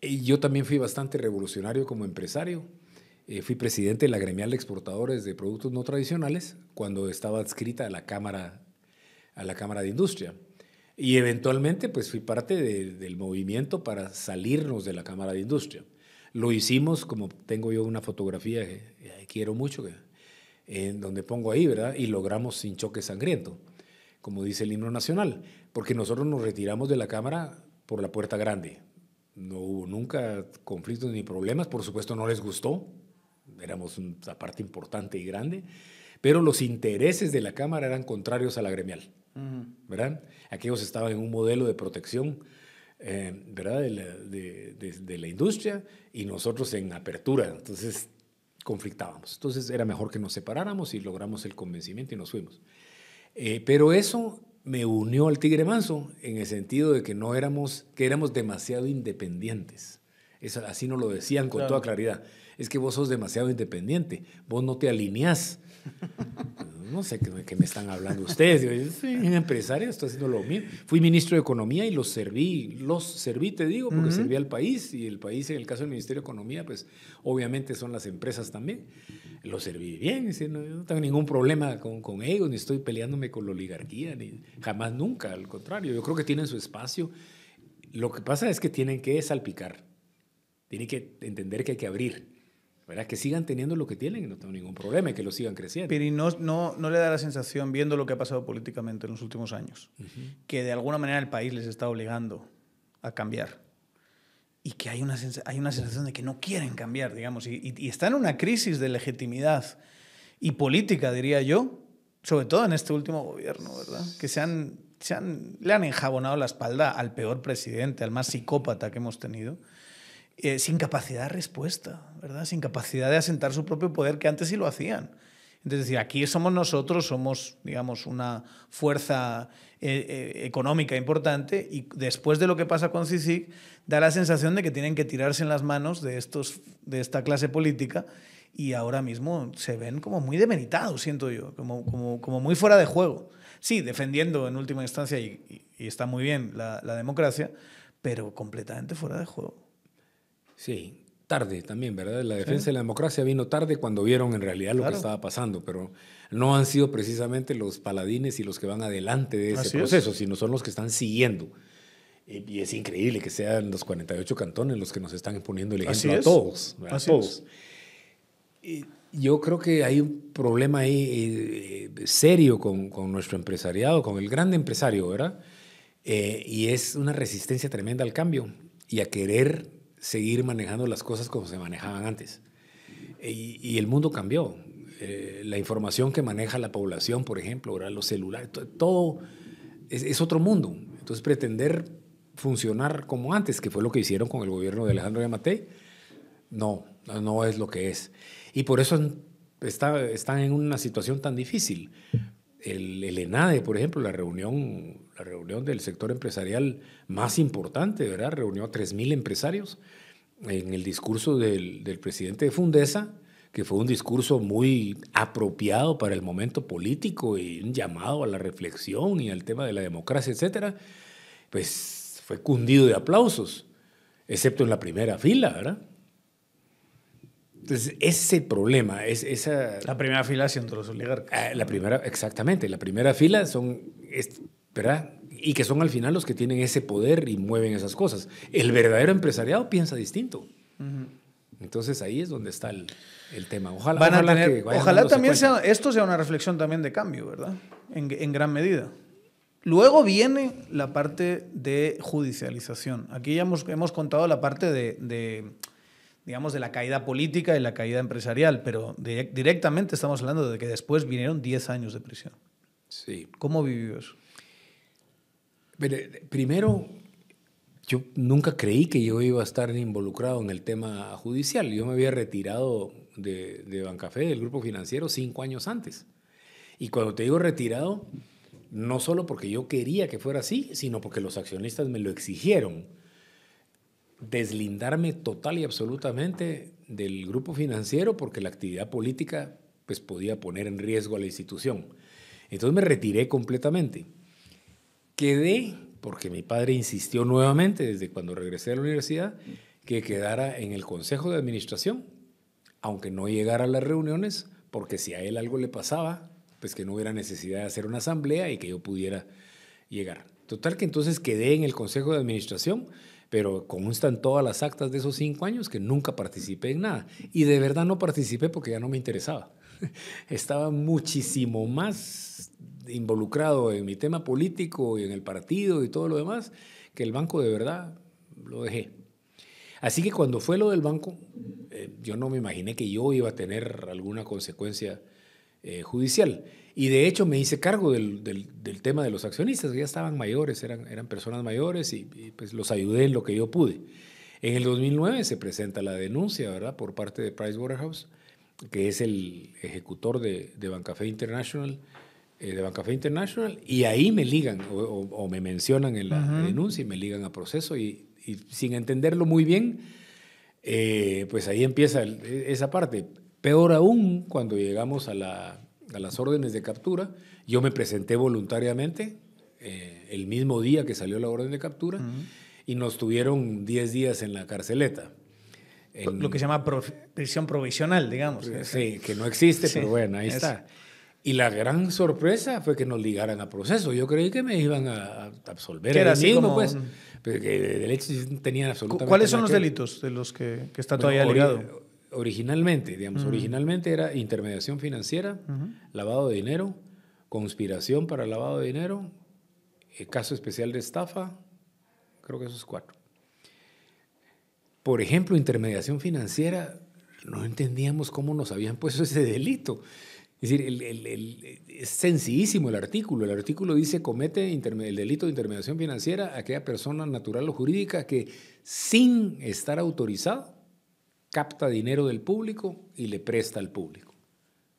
eh, yo también fui bastante revolucionario como empresario. Eh, fui presidente de la gremial de exportadores de productos no tradicionales cuando estaba adscrita a la Cámara, a la cámara de Industria. Y eventualmente, pues fui parte del movimiento para salirnos de la Cámara de Industria. Lo hicimos, como tengo yo una fotografía que, quiero mucho, que, en donde pongo ahí, ¿verdad? Y logramos sin choque sangriento como dice el himno nacional, porque nosotros nos retiramos de la Cámara por la puerta grande. No hubo nunca conflictos ni problemas, por supuesto no les gustó, éramos una parte importante y grande, pero los intereses de la Cámara eran contrarios a la gremial, ¿verdad? Aquellos estaban en un modelo de protección, eh, ¿verdad? de la industria y nosotros en apertura, entonces conflictábamos. Entonces era mejor que nos separáramos y logramos el convencimiento y nos fuimos. Eh, pero eso me unió al Tigre Manso en el sentido de que no éramos, que éramos demasiado independientes. Eso, así nos lo decían con toda claridad. Es que vos sos demasiado independiente, vos no te alineás no sé de qué me están hablando ustedes. Yo soy un empresario, estoy haciendo lo mío. Fui ministro de Economía y los serví, los serví, te digo, porque serví al país y el país, en el caso del Ministerio de Economía, pues obviamente son las empresas también. Los serví bien, no, tengo ningún problema con, ellos, ni estoy peleándome con la oligarquía, ni jamás nunca, al contrario, yo creo que tienen su espacio. Lo que pasa es que tienen que salpicar, tienen que entender que hay que abrir que sigan teniendo lo que tienen y no tengo ningún problema, y que lo sigan creciendo. Pero ¿y no, no, no le da la sensación, viendo lo que ha pasado políticamente en los últimos años, que de alguna manera el país les está obligando a cambiar? Y que hay una, hay una sensación de que no quieren cambiar, digamos, y, y, está en una crisis de legitimidad y política, diría yo, sobre todo en este último gobierno, ¿verdad? Que se han, se han, le han enjabonado la espalda al peor presidente, al más psicópata que hemos tenido eh, sin capacidad de respuesta, ¿verdad? Sin capacidad de asentar su propio poder, que antes sí lo hacían. Entonces, decir, aquí somos nosotros, somos, digamos, una fuerza eh, eh, económica importante y después de lo que pasa con CICIC da la sensación de que tienen que tirarse en las manos de, estos, de esta clase política y ahora mismo se ven como muy demeritados, siento yo, como, como, muy fuera de juego. Sí, defendiendo en última instancia, y, está muy bien, la democracia, pero completamente fuera de juego. Sí, tarde también, ¿verdad? La defensa de la democracia vino tarde cuando vieron en realidad lo que estaba pasando, pero no han sido precisamente los paladines y los que van adelante de ese proceso, sino son los que están siguiendo. Y es increíble que sean los 48 cantones los que nos están imponiendo el ejemplo a todos. A todos. yo creo que hay un problema ahí eh, serio con, nuestro empresariado, con el grande empresario, ¿verdad? Eh, y es una resistencia tremenda al cambio y a querer seguir manejando las cosas como se manejaban antes. Y, el mundo cambió. Eh, la información que maneja la población, por ejemplo, ahora los celulares, todo, es, otro mundo. Entonces pretender funcionar como antes, que fue lo que hicieron con el gobierno de Alejandro Yamate, no, no es lo que es. Y por eso están en una situación tan difícil. El, el ENADE, por ejemplo, la reunión la reunión del sector empresarial más importante, ¿verdad? Reunió a 3.000 empresarios en el discurso del, presidente de Fundesa, que fue un discurso muy apropiado para el momento político y un llamado a la reflexión y al tema de la democracia, etcétera, pues fue cundido de aplausos, excepto en la primera fila, ¿verdad? Entonces, ese problema. Es, esa, la primera fila siendo los oligarcas. Ah, la primera, exactamente. La primera fila son ¿verdad? Y que son al final los que tienen ese poder y mueven esas cosas. El verdadero empresariado piensa distinto. Entonces ahí es donde está el, tema. Ojalá, también sea, esto sea una reflexión también de cambio, ¿verdad? En, gran medida. Luego viene la parte de judicialización. Aquí ya hemos, contado la parte de, digamos, de la caída política y la caída empresarial, pero directamente estamos hablando de que después vinieron 10 años de prisión. Sí. ¿Cómo vivió eso? primero, yo nunca creí que yo iba a estar involucrado en el tema judicial. Yo me había retirado de, de Bancafé, del grupo financiero, cinco años antes. Y cuando te digo retirado, no solo porque yo quería que fuera así, sino porque los accionistas me lo exigieron. Deslindarme total y absolutamente del grupo financiero porque la actividad política pues, podía poner en riesgo a la institución. Entonces me retiré completamente quedé, porque mi padre insistió nuevamente desde cuando regresé a la universidad, que quedara en el consejo de administración, aunque no llegara a las reuniones, porque si a él algo le pasaba, pues que no hubiera necesidad de hacer una asamblea y que yo pudiera llegar. Total que entonces quedé en el consejo de administración, pero constan todas las actas de esos cinco años que nunca participé en nada. Y de verdad no participé porque ya no me interesaba. Estaba muchísimo más involucrado en mi tema político y en el partido y todo lo demás, que el banco de verdad lo dejé. Así que cuando fue lo del banco, eh, yo no me imaginé que yo iba a tener alguna consecuencia eh, judicial. Y de hecho me hice cargo del, tema de los accionistas, que ya estaban mayores, eran, eran personas mayores y, pues los ayudé en lo que yo pude. En el 2009 se presenta la denuncia, ¿verdad?, por parte de Pricewaterhouse, que es el ejecutor de, de Bancafe International, eh, de Bancafé International y ahí me ligan o, me mencionan en la denuncia y me ligan a proceso y, sin entenderlo muy bien, eh, pues ahí empieza e, esa parte. Peor aún, cuando llegamos a, las órdenes de captura, yo me presenté voluntariamente eh, el mismo día que salió la orden de captura y nos tuvieron 10 días en la carceleta. lo que se llama prisión provisional, digamos. Sí, que no existe, pero bueno, ahí está. está. Y la gran sorpresa fue que nos ligaran a proceso. Yo creí que me iban a absolver. era así como... pues. pues ¿Cuáles son los delitos de los que, que está todavía ligado? originalmente, digamos, originalmente era intermediación financiera, lavado de dinero, conspiración para lavado de dinero, eh, caso especial de estafa, creo que esos cuatro. Por ejemplo, intermediación financiera, no entendíamos cómo nos habían puesto ese delito. Es decir, el, es sencillísimo el artículo. El artículo dice comete el delito de intermediación financiera a aquella persona natural o jurídica que sin estar autorizado capta dinero del público y le presta al público.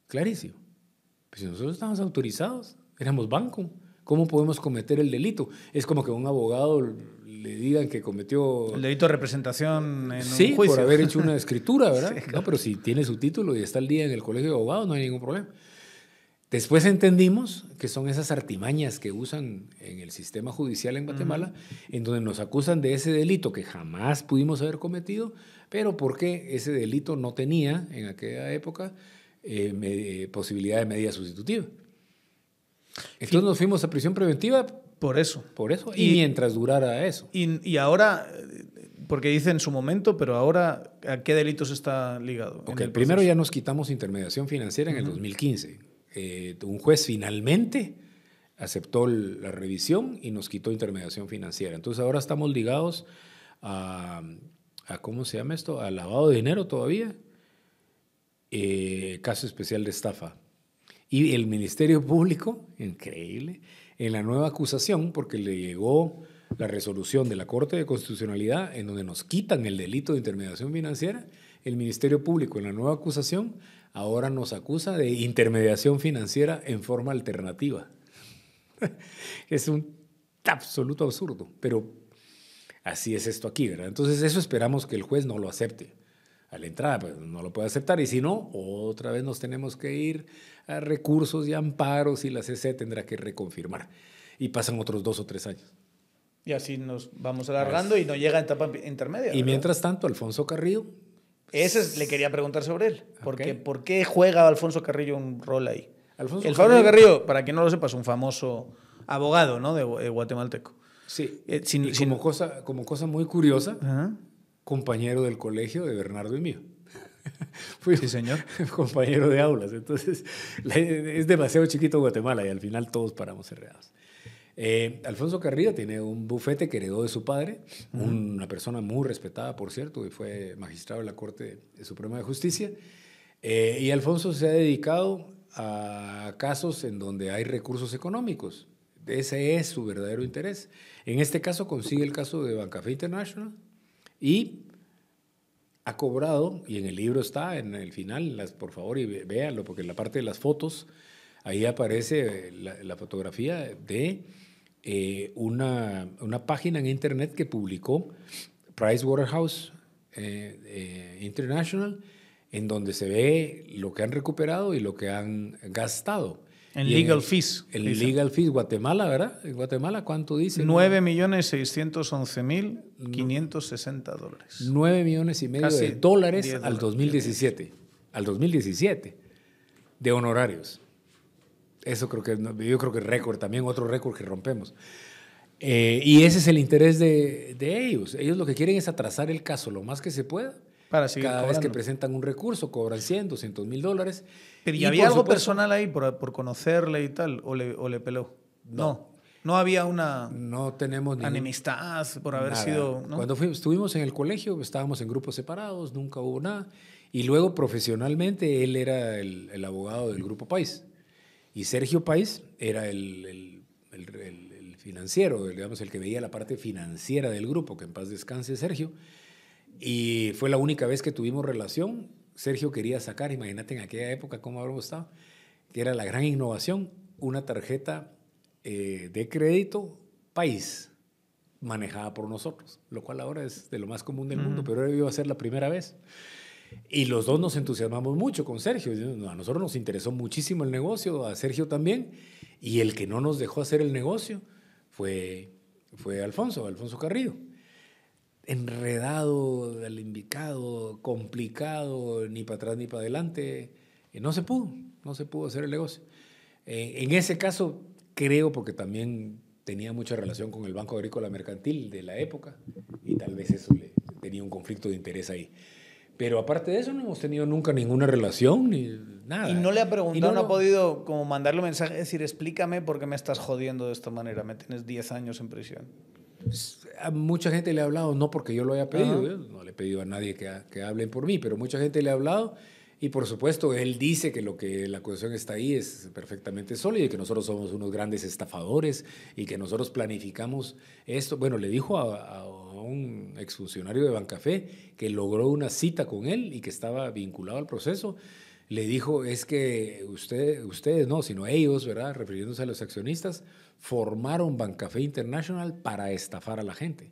Clarísimo. Pues si nosotros estábamos autorizados, éramos banco, ¿cómo podemos cometer el delito? Es como que un abogado le digan que cometió... El delito de representación en sí, un juicio. por haber hecho una escritura, ¿verdad? No, pero si tiene su título y está al día en el colegio de abogados, no hay ningún problema. Después entendimos que son esas artimañas que usan en el sistema judicial en Guatemala, en donde nos acusan de ese delito que jamás pudimos haber cometido, pero porque ese delito no tenía en aquella época eh, eh, posibilidad de medida sustitutiva. Entonces nos fuimos a prisión preventiva por eso. Por eso. Y, mientras durara eso. Y, ahora, porque dice en su momento, pero ahora, ¿a qué delitos está ligado? Ok, primero ya nos quitamos intermediación financiera en el 2015. Eh, un juez finalmente aceptó la revisión y nos quitó intermediación financiera. Entonces ahora estamos ligados a, ¿cómo se llama esto? A lavado de dinero todavía. Eh, caso especial de estafa. Y el Ministerio Público, increíble, en la nueva acusación, porque le llegó la resolución de la Corte de Constitucionalidad en donde nos quitan el delito de intermediación financiera, el Ministerio Público en la nueva acusación ahora nos acusa de intermediación financiera en forma alternativa. es un absoluto absurdo, pero así es esto aquí, ¿verdad? Entonces eso esperamos que el juez no lo acepte. A la entrada pues, no lo puede aceptar y si no, otra vez nos tenemos que ir recursos y amparos y la CC tendrá que reconfirmar. Y pasan otros dos o tres años. Y así nos vamos alargando y no llega a etapa intermedia. Y mientras tanto, Alfonso Carrillo. Ese pues, le quería preguntar sobre él. Porque, ¿Por qué juega Alfonso Carrillo un rol ahí? Alfonso el Carrillo, Carrillo, para quien no lo sepa, es un famoso abogado ¿no? de, guatemalteco. Sí. Eh, como, cosa, como cosa muy curiosa, compañero del colegio de Bernardo y mío. Fui sí, señor. compañero de aulas. Entonces, es demasiado chiquito Guatemala y al final todos paramos enredados. Eh, Alfonso Carrillo tiene un bufete que heredó de su padre, una persona muy respetada, por cierto, y fue magistrado de la Corte Suprema de Justicia. Eh, y Alfonso se ha dedicado a casos en donde hay recursos económicos. Ese es su verdadero interés. En este caso consigue el caso de Bancafe International y ha cobrado, y en el libro está, en el final, las, por favor, y véanlo, porque en la parte de las fotos, ahí aparece eh, la, fotografía de eh, una, página en internet que publicó Pricewaterhouse eh, International, en donde se ve lo que han recuperado y lo que han gastado. En legal fees. En legal fees, Guatemala, ¿verdad? En Guatemala, ¿cuánto dice? 9 millones 611 mil 560 dólares. 9 millones y medio de dólares, al 2017. Al 2017. De honorarios. Eso creo que, yo creo que récord, también otro récord que rompemos. Eh, y ese es el interés de, de ellos. Ellos lo que quieren es atrasar el caso lo más que se pueda cada vez que presentan un recurso cobran 100, 200 mil dólares. Pero ¿y, había algo personal ahí por, por, conocerle y tal? ¿O le, o le peló? No. no. había una no tenemos ningún, por haber sido. Cuando fuimos, estuvimos en el colegio, estábamos en grupos separados, nunca hubo nada. Y luego profesionalmente él era el, el abogado del Grupo País. Y Sergio País era el, el, el, el, financiero, digamos, el que veía la parte financiera del grupo, que en paz descanse Sergio. Y fue la única vez que tuvimos relación. Sergio quería sacar, imagínate en aquella época cómo habrá gustado, que era la gran innovación, una tarjeta eh, de crédito país manejada por nosotros, lo cual ahora es de lo más común del mundo, pero iba a ser la primera vez. Y los dos nos entusiasmamos mucho con Sergio. A nosotros nos interesó muchísimo el negocio, a Sergio también. Y el que no nos dejó hacer el negocio fue, fue Alfonso, Alfonso Carrillo enredado, indicado complicado, ni para atrás ni para adelante. Y eh, No se pudo, no se pudo hacer el negocio. Eh, en ese caso, creo, porque también tenía mucha relación con el Banco Agrícola Mercantil de la época, y tal vez eso le tenía un conflicto de interés ahí. Pero aparte de eso, no hemos tenido nunca ninguna relación ni nada. Y no le ha preguntado, no, ha podido como mandarle un mensaje, decir, explícame por qué me estás jodiendo de esta manera, me tienes 10 años en prisión a mucha gente le ha hablado, no porque yo lo haya pedido, no le he pedido a nadie que, que hablen por mí, pero mucha gente le ha hablado y por supuesto él dice que lo que la acusación está ahí es perfectamente sólida y que nosotros somos unos grandes estafadores y que nosotros planificamos esto. Bueno, le dijo a, a un exfuncionario de Bancafé que logró una cita con él y que estaba vinculado al proceso le dijo es que usted, ustedes, no, sino ellos, ¿verdad? Refiriéndose a los accionistas, formaron Bancafé International para estafar a la gente.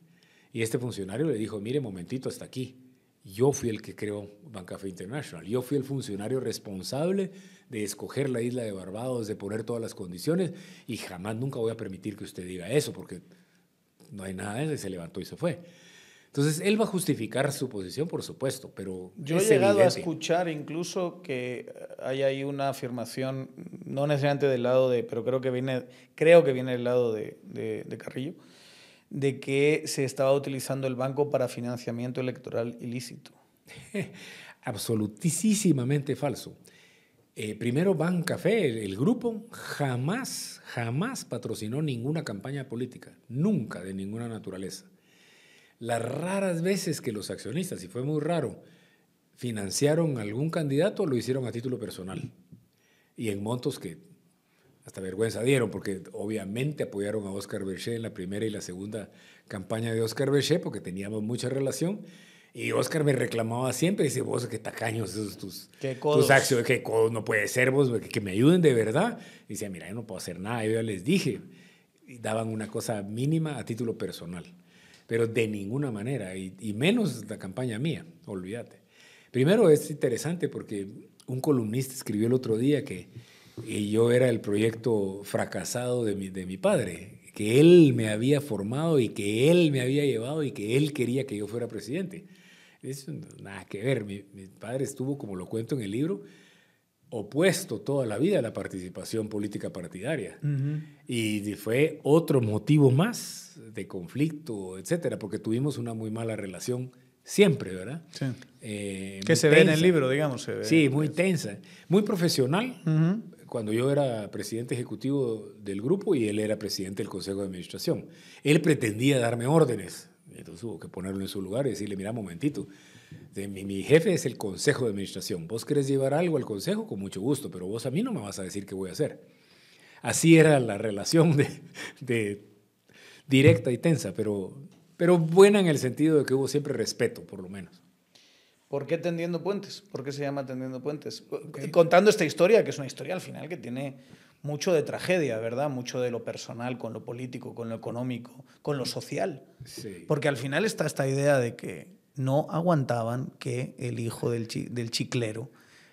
Y este funcionario le dijo, mire, momentito, hasta aquí. Yo fui el que creó Bancafé International. Yo fui el funcionario responsable de escoger la isla de Barbados, de poner todas las condiciones y jamás nunca voy a permitir que usted diga eso porque no hay nada de eso y se levantó y se fue. Entonces, él va a justificar su posición, por supuesto, pero... Yo he llegado a escuchar incluso que eh, hay ahí una afirmación, no necesariamente del lado de, pero creo que viene, creo que viene del lado de, Carrillo, de que se estaba utilizando el banco para financiamiento electoral ilícito. Absolutísimamente falso. Eh, primero, Banca el grupo, jamás, jamás patrocinó ninguna campaña política, nunca de ninguna naturaleza. Las raras veces que los accionistas, y fue muy raro, financiaron algún candidato, lo hicieron a título personal y en montos que hasta vergüenza dieron, porque obviamente apoyaron a Oscar Berger en la primera y la segunda campaña de Oscar Berger, porque teníamos mucha relación. Y Oscar me reclamaba siempre, dice, vos qué tacaños esos tus, tus acciones, qué codos, no puede ser vos, que, me ayuden de verdad. Y dice, mira, yo no puedo hacer nada, yo ya les dije. Y daban una cosa mínima a título personal pero de ninguna manera, y, menos la campaña mía, olvídate. Primero es interesante porque un columnista escribió el otro día que yo era el proyecto fracasado de mi, padre, que él me había formado y que él me había llevado y que él quería que yo fuera presidente. Eso nada que ver, mi padre estuvo, como lo cuento en el libro, opuesto toda la vida a la participación política partidaria. Y fue otro motivo más de conflicto, etcétera, porque tuvimos una muy mala relación siempre, ¿verdad? Sí. Eh, que se ve en el libro, digamos. Sí, muy tensa. Muy profesional, cuando yo era presidente ejecutivo del grupo y él era presidente del Consejo de Administración. Él pretendía darme órdenes, entonces hubo que ponerlo en su lugar y decirle, mira, momentito, de mi, jefe es el consejo de administración. Vos querés llevar algo al consejo, con mucho gusto, pero vos a mí no me vas a decir qué voy a hacer. Así era la relación de, directa y tensa, pero, pero buena en el sentido de que hubo siempre respeto, por lo menos. ¿Por qué Tendiendo Puentes? ¿Por qué se llama Tendiendo Puentes? Eh, contando esta historia, que es una historia al final que tiene mucho de tragedia, ¿verdad? Mucho de lo personal, con lo político, con lo económico, con lo social. Porque al final está esta idea de que no aguantaban que el hijo del, chiclero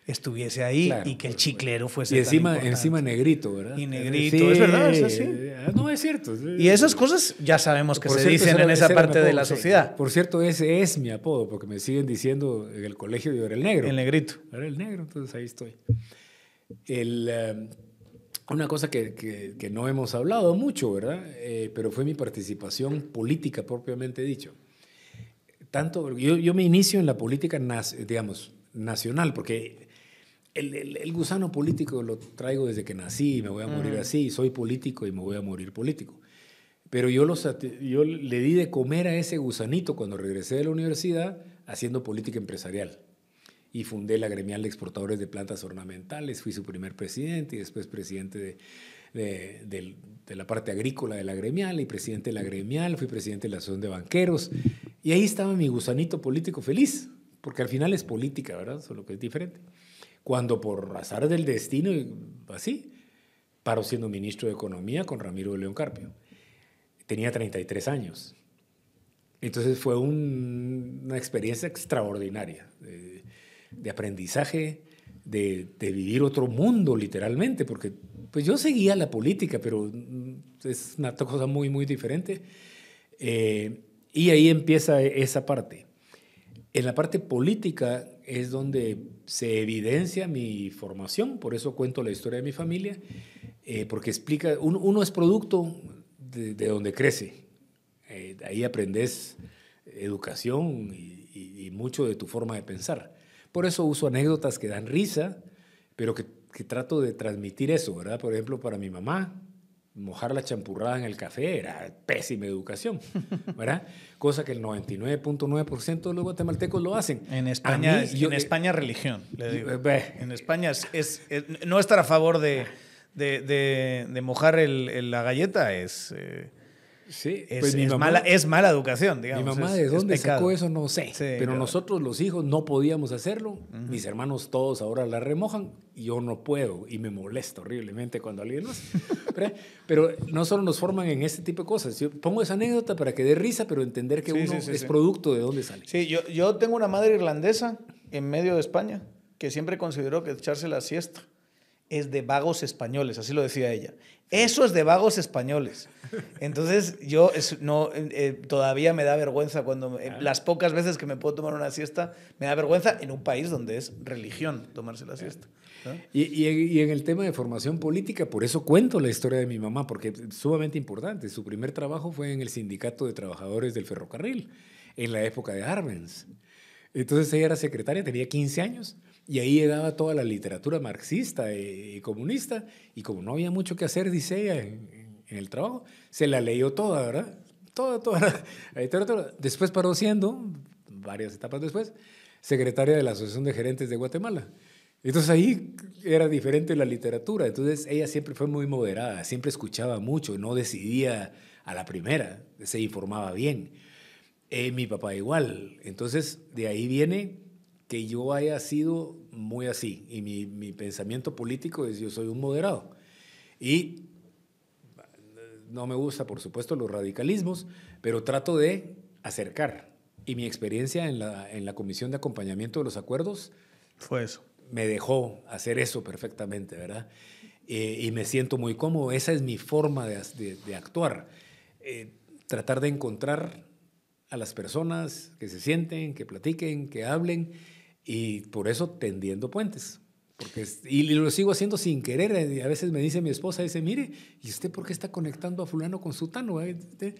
estuviese ahí y que el pues, chiclero fuese y encima encima negrito verdad y negrito es verdad eh, no es cierto y esas cosas ya sabemos que se dicen en esa parte de la sociedad por cierto ese es mi apodo porque me siguen diciendo en el colegio yo era el negro el negrito era el negro entonces ahí estoy eh, una cosa que, no hemos hablado mucho verdad eh, pero fue mi participación política propiamente dicho tanto, yo, yo me inicio en la política, digamos, nacional, porque el, gusano político lo traigo desde que nací, me voy a morir así, soy político y me voy a morir político. Pero yo, lo yo le di de comer a ese gusanito cuando regresé de la universidad haciendo política empresarial. Y fundé la gremial de exportadores de plantas ornamentales, fui su primer presidente y después presidente de, de, de la parte agrícola de la gremial y presidente de la gremial, fui presidente de la Asociación de Banqueros. Y ahí estaba mi gusanito político feliz, porque al final es política, ¿verdad? Solo que es diferente. Cuando por azar del destino, así, paro siendo ministro de Economía con Ramiro de León Carpio. Tenía 33 años. Entonces fue una experiencia extraordinaria de, aprendizaje, de, vivir otro mundo literalmente, porque pues yo seguía la política, pero es una cosa muy, muy diferente. Eh, y ahí empieza esa parte. En la parte política es donde se evidencia mi formación, por eso cuento la historia de mi familia, eh, porque explica, uno, es producto de, donde crece. Eh, ahí aprendes educación y, mucho de tu forma de pensar. Por eso uso anécdotas que dan risa, pero que, que trato de transmitir eso, ¿verdad? Por ejemplo, para mi mamá, mojar la champurrada en el café era pésima educación, ¿verdad? Cosa que el 99.9% de los guatemaltecos lo hacen. En España, en España religión, en España es, no estar a favor de, mojar la galleta es... Eh, Sí, es, pues es mala, es mala educación, digamos. Mi mamá de dónde sacó eso no sé, pero nosotros los hijos no podíamos hacerlo. Mis hermanos todos ahora la remojan y yo no puedo y me molesta horriblemente cuando alguien lo hace. pero, no solo nos forman en este tipo de cosas. Yo pongo esa anécdota para que dé risa, pero entender que uno es producto de dónde sale. Sí, yo, yo tengo una madre irlandesa en medio de España que siempre consideró que echarse la siesta es de vagos españoles, así lo decía ella. Eso es de vagos españoles. Entonces yo eh, todavía me da vergüenza cuando ah. las pocas veces que me puedo tomar una siesta, me da vergüenza en un país donde es religión tomarse la siesta. Y, en el tema de formación política, por eso cuento la historia de mi mamá, porque es sumamente importante. Su primer trabajo fue en el Sindicato de Trabajadores del Ferrocarril, en la época de Arbenz. Entonces ella era secretaria, tenía 15 años y ahí llegaba toda la literatura marxista y, comunista, y como no había mucho que hacer, dice ella, en, el trabajo, se la leyó toda, ¿verdad? Toda, toda la, literatura. Después paró siendo, varias etapas después, secretaria de la Asociación de Gerentes de Guatemala. Entonces ahí era diferente la literatura, entonces ella siempre fue muy moderada, siempre escuchaba mucho, no decidía a la primera, se informaba bien. Eh, mi papá igual, entonces de ahí viene que yo haya sido muy así. Y mi, mi pensamiento político es yo soy un moderado. Y no me gusta, por supuesto, los radicalismos, pero trato de acercar. Y mi experiencia en la, en la Comisión de Acompañamiento de los Acuerdos fue eso. Me dejó hacer eso perfectamente, ¿verdad? y me siento muy cómodo. Esa es mi forma de, actuar. Eh, tratar de encontrar a las personas que se sienten, que platiquen, que hablen y por eso tendiendo puentes. Porque, y lo sigo haciendo sin querer. Y eh, a veces me dice mi esposa, dice, mire, ¿y usted por qué está conectando a fulano con sutano? Eh? Este,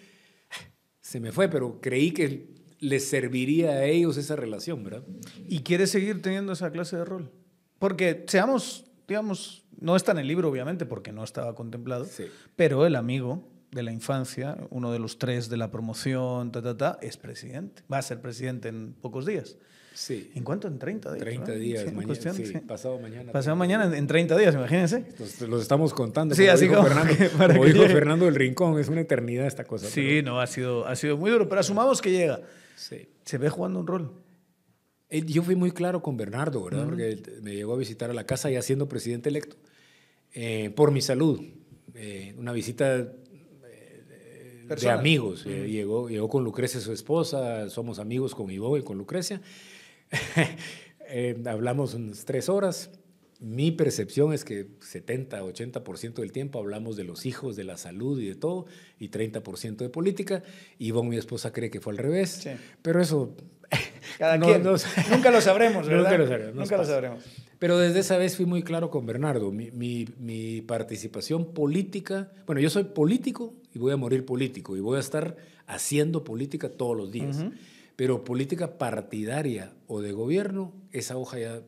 se me fue, pero creí que les serviría a ellos esa relación, ¿verdad? ¿Y quiere seguir teniendo esa clase de rol? Porque seamos, digamos, no está en el libro, obviamente, porque no estaba contemplado, pero el amigo de la infancia, uno de los tres de la promoción, ta, ta, ta, es presidente. Va a ser presidente en pocos días. Sí. ¿En cuánto? En 30 días. 30 días, mañana, pasado mañana. Pasado mañana en 30 días, imagínense. Los, los estamos contando. Sí, así como, Fernando, Fernando del Rincón, es una eternidad esta cosa. Sí, no, ha sido, ha sido muy duro, pero asumamos que llega. Sí. Se ve jugando un rol. Eh, yo fui muy claro con Bernardo, ¿verdad? Porque me llegó a visitar a la casa ya siendo presidente electo, eh, por mi salud. Eh, una visita de amigos. llegó, llegó con Lucrecia, su esposa, somos amigos con Ivonne y con Lucrecia. Eh, hablamos unas tres horas. Mi percepción es que 70, 80% del tiempo hablamos de los hijos, de la salud y de todo, y 30% de política. Ivonne, mi esposa, cree que fue al revés. Pero eso... Cada quien. nunca lo sabremos, ¿verdad? Nunca lo sabremos. Pero desde esa vez fui muy claro con Bernardo. Mi, participación política, bueno, yo soy político y voy a morir político y voy a estar haciendo política todos los días. Pero política partidaria o de gobierno, esa hoja ya,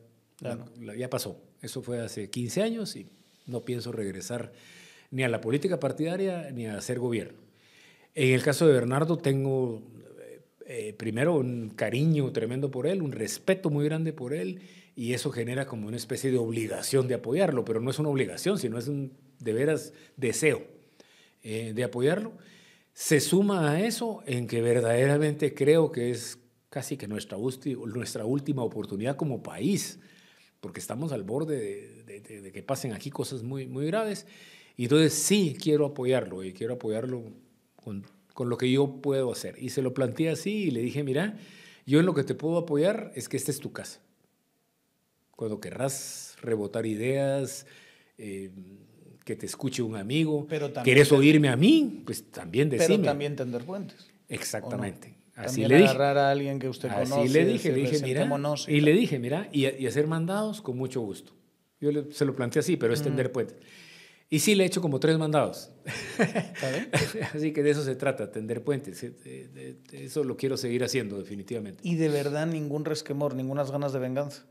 ya pasó. Eso fue hace 15 años y no pienso regresar ni a la política partidaria ni a hacer gobierno. En el caso de Bernardo tengo eh, eh, primero un cariño tremendo por él, un respeto muy grande por él y eso genera como una especie de obligación de apoyarlo, pero no es una obligación, sino es un de veras deseo eh, de apoyarlo. Se suma a eso en que verdaderamente creo que es casi que nuestra, última oportunidad como país, porque estamos al borde de, que pasen aquí cosas muy, muy graves. Y entonces sí quiero apoyarlo y quiero apoyarlo con, lo que yo puedo hacer. Y se lo planteé así y le dije, mira, yo en lo que te puedo apoyar es que esta es tu casa. Cuando querrás rebotar ideas, eh, que te escuche un amigo. Pero ¿Quieres oírme a mí? Pues también decime. Pero también tender puentes. Exactamente. Así le dije. agarrar a alguien que usted conoce. Así le dije, le dije, mira, y, le dije, mira, y, hacer mandados con mucho gusto. Yo se lo planteé así, pero es mm. tender puentes. Y sí, le he hecho como tres mandados. Así que de eso se trata, tender puentes. Eso lo quiero seguir haciendo, definitivamente. Y de verdad, ningún resquemor, ninguna ganas de venganza.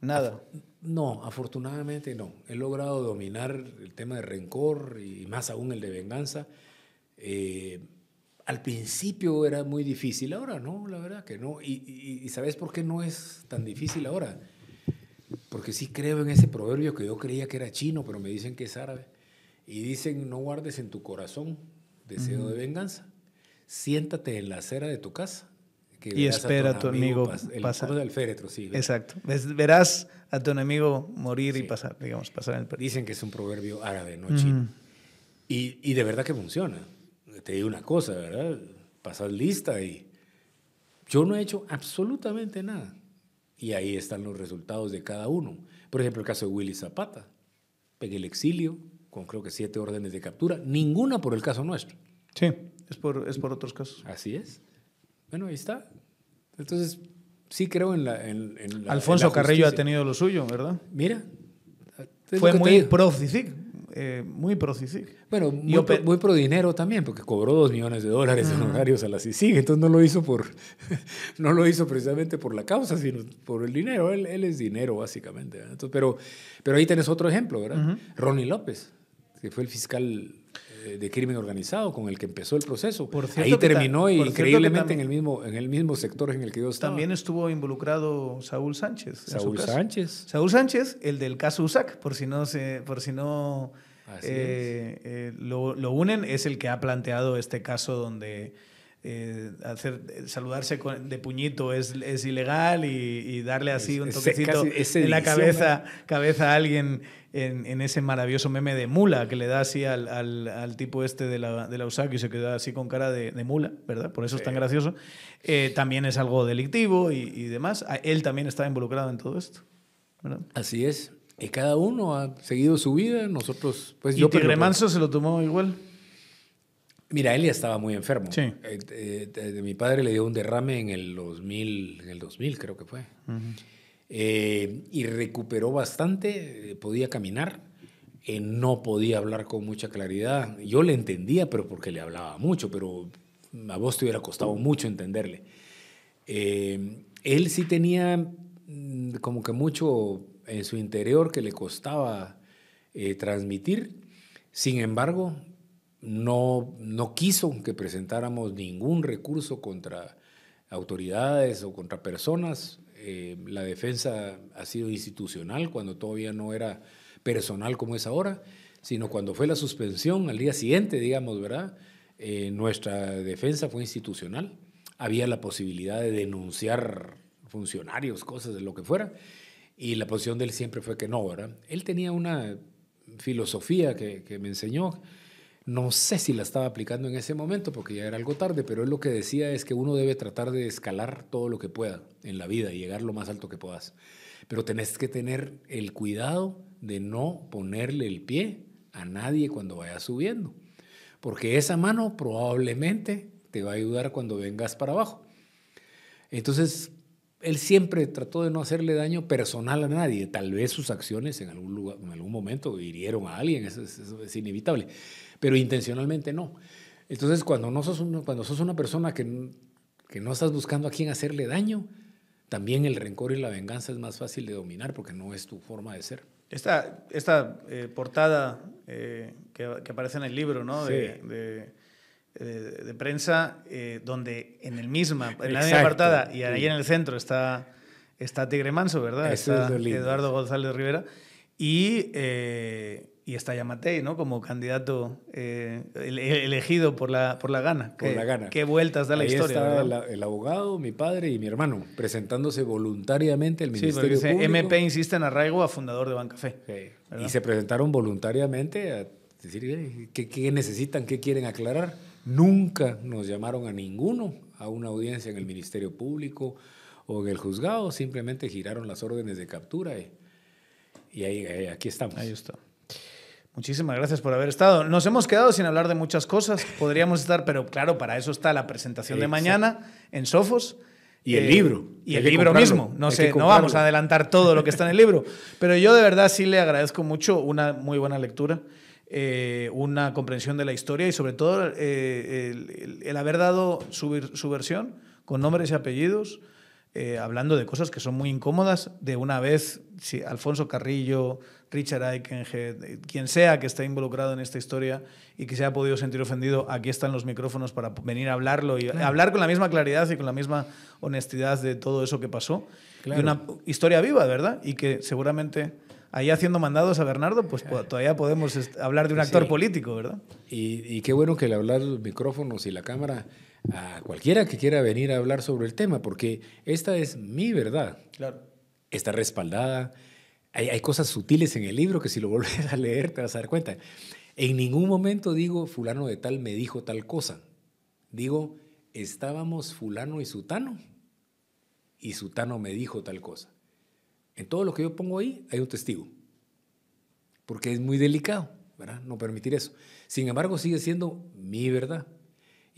Nada. No, afortunadamente no. He logrado dominar el tema de rencor y más aún el de venganza. Eh, al principio era muy difícil, ahora no, la verdad que no. Y, ¿sabes por qué no es tan difícil ahora? Porque sí creo en ese proverbio que yo creía que era chino, pero me dicen que es árabe. Y dicen, no guardes en tu corazón deseo de venganza. Siéntate en la acera de tu casa. y espera a tu, amigo, pasar. del féretro, sí. Exacto. verás a tu enemigo morir y pasar, digamos, pasar el Dicen que es un proverbio árabe, no chino. Y, y, de verdad que funciona. Te digo una cosa, ¿verdad? Pasas lista y yo no he hecho absolutamente nada. Y ahí están los resultados de cada uno. Por ejemplo, el caso de Willy Zapata. Pegue el exilio con creo que siete órdenes de captura, ninguna por el caso nuestro. Sí, es por, es por otros casos. Así es. Bueno, ahí está. Entonces, sí creo en la... Alfonso Carrillo ha tenido lo suyo, ¿verdad? Mira. Fue muy eh, pro CICIC. muy pro CICIC. Bueno, muy, pro, dinero también, porque cobró dos millones de dólares en honorarios a la CICIG, entonces no lo hizo por no lo hizo precisamente por la causa, sino por el dinero. Él, es dinero, básicamente. pero, pero ahí tenés otro ejemplo, ¿verdad? Ronnie López, que fue el fiscal eh, de crimen organizado con el que empezó el proceso. Por Ahí terminó y increíblemente en, el mismo, en el mismo sector en el que yo estaba. También estuvo involucrado Saúl Sánchez. Saúl Sánchez. Saúl Sánchez, el del caso USAC, por si no, por si no eh, eh, lo, lo, unen, es el que ha planteado este caso donde eh, hacer, eh, saludarse de puñito es, ilegal y, darle así un toquecito en la cabeza, cabeza a alguien en, ese maravilloso meme de mula que le da así al, tipo este de la, de la USAC y se queda así con cara de, mula, ¿verdad? Por eso es tan gracioso. Eh, también es algo delictivo y, demás. Ah, él también está involucrado en todo esto. ¿verdad? Así es. Y cada uno ha seguido su vida, nosotros... Pues, y yo remanso se lo tomó igual. Mira, él ya estaba muy enfermo. Eh, eh, mi padre le dio un derrame en el 2000, en el 2000 creo que fue. Eh, y recuperó bastante, podía caminar, no podía hablar con mucha claridad. Yo le entendía, pero porque le hablaba mucho, pero a vos te hubiera costado mucho entenderle. él sí tenía mm, como que mucho en su interior que le costaba transmitir. Sin embargo, no, quiso que presentáramos ningún recurso contra autoridades o contra personas. Eh, la defensa ha sido institucional cuando todavía no era personal como es ahora, sino cuando fue la suspensión al día siguiente, digamos, ¿verdad? Eh, nuestra defensa fue institucional. Había la posibilidad de denunciar funcionarios, cosas de lo que fuera, y la posición de él siempre fue que no, ¿verdad? Él tenía una filosofía que me enseñó, no sé si la estaba aplicando en ese momento porque ya era algo tarde, pero él lo que decía es que uno debe tratar de escalar todo lo que pueda en la vida y llegar lo más alto que puedas. Pero tenés que tener el cuidado de no ponerle el pie a nadie cuando vayas subiendo, porque esa mano probablemente te va a ayudar cuando vengas para abajo. Entonces, él siempre trató de no hacerle daño personal a nadie. Tal vez sus acciones en algún, lugar, en algún momento hirieron a alguien, eso es, eso es inevitable pero intencionalmente no. Entonces, cuando, no sos, una, cuando sos una persona que, que no estás buscando a quién hacerle daño, también el rencor y la venganza es más fácil de dominar porque no es tu forma de ser. Esta, esta eh, portada eh, que, que, aparece en el libro, ¿no? De, de, prensa, eh, donde en el misma, en la misma portada y ahí en el centro está, está Tigre Manso, ¿verdad? está Eduardo González Rivera. Y y está Yamatei, ¿no? Como candidato eh, elegido por la, por la gana. Por la gana. Qué vueltas da la Ahí historia. Está el abogado, mi padre y mi hermano presentándose voluntariamente al Ministerio sí, Público. MP insiste en arraigo a fundador de Banca Fe. Y se presentaron voluntariamente a decir ¿qué, necesitan, qué quieren aclarar. Nunca nos llamaron a ninguno a una audiencia en el Ministerio Público o en el juzgado. Simplemente giraron las órdenes de captura y, ahí, aquí estamos. Ahí está. Muchísimas gracias por haber estado. Nos hemos quedado sin hablar de muchas cosas. Podríamos estar, pero claro, para eso está la presentación de mañana en Sofos. Y el libro. Y el libro mismo. No sé, no vamos a adelantar todo lo que está en el libro. Pero yo de verdad sí le agradezco mucho una muy buena lectura, eh, una comprensión de la historia y sobre todo eh, el, haber dado su versión con nombres y apellidos eh, hablando de cosas que son muy incómodas. De una vez, si Alfonso Carrillo, Richard Eichenhead, eh, quien sea que esté involucrado en esta historia y que se haya podido sentir ofendido, aquí están los micrófonos para venir a hablarlo y hablar con la misma claridad y con la misma honestidad de todo eso que pasó. una historia viva, ¿verdad? Y que seguramente ahí haciendo mandados a Bernardo, pues todavía podemos este, hablar de un actor político, ¿verdad? Y, qué bueno que le hablar los micrófonos y la cámara a cualquiera que quiera venir a hablar sobre el tema, porque esta es mi verdad. Claro. Está respaldada. Hay, cosas sutiles en el libro que si lo vuelves a leer te vas a dar cuenta. En ningún momento digo, fulano de tal me dijo tal cosa. Digo, estábamos fulano y sutano y sutano me dijo tal cosa. En todo lo que yo pongo ahí hay un testigo, porque es muy delicado, ¿verdad? No permitir eso. Sin embargo, sigue siendo mi verdad.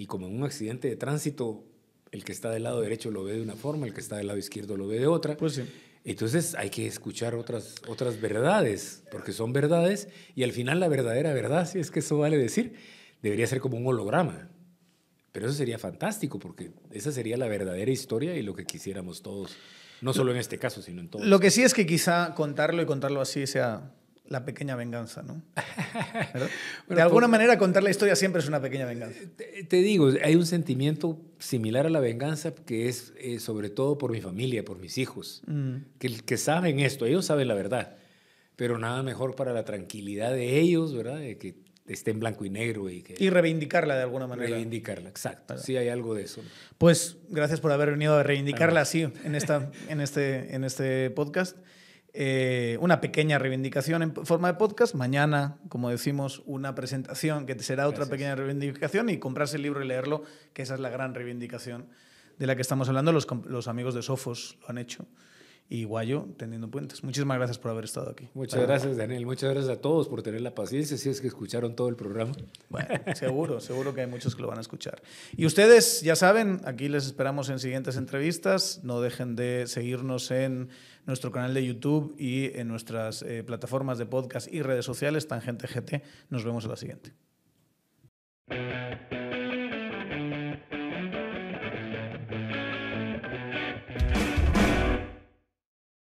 Y como en un accidente de tránsito, el que está del lado derecho lo ve de una forma, el que está del lado izquierdo lo ve de otra. Pues Entonces hay que escuchar otras, otras verdades, porque son verdades, y al final la verdadera verdad, si es que eso vale decir, debería ser como un holograma. Pero eso sería fantástico, porque esa sería la verdadera historia y lo que quisiéramos todos, no solo en este caso, sino en todos. Lo que sí es que quizá contarlo y contarlo así sea la pequeña venganza, ¿no? de alguna pues, manera contar la historia siempre es una pequeña venganza. Eh, te, digo, hay un sentimiento similar a la venganza que es eh, sobre todo por mi familia, por mis hijos, mm. que, saben esto, ellos saben la verdad, pero nada mejor para la tranquilidad de ellos, ¿verdad? que esté en blanco y negro. Y, que, y reivindicarla de alguna manera. Reivindicarla, exacto. Sí, hay algo de eso. Pues gracias por haber venido a reivindicarla así ah. en, esta, en, este, en este podcast. Eh, una pequeña reivindicación en forma de podcast. Mañana, como decimos, una presentación que será otra pequeña reivindicación y comprarse el libro y leerlo, que esa es la gran reivindicación de la que estamos hablando. los amigos de Sofos lo han hecho y Guayo teniendo puentes. Muchísimas gracias por haber estado aquí. Muchas gracias, Daniel. Muchas gracias a todos por tener la paciencia si es que escucharon todo el programa. Bueno, seguro, seguro que hay muchos que lo van a escuchar. Y ustedes, ya saben, aquí les esperamos en siguientes entrevistas. No dejen de seguirnos en nuestro canal de YouTube y en nuestras eh, plataformas de podcast y redes sociales, Tangente GT. Nos vemos en la siguiente.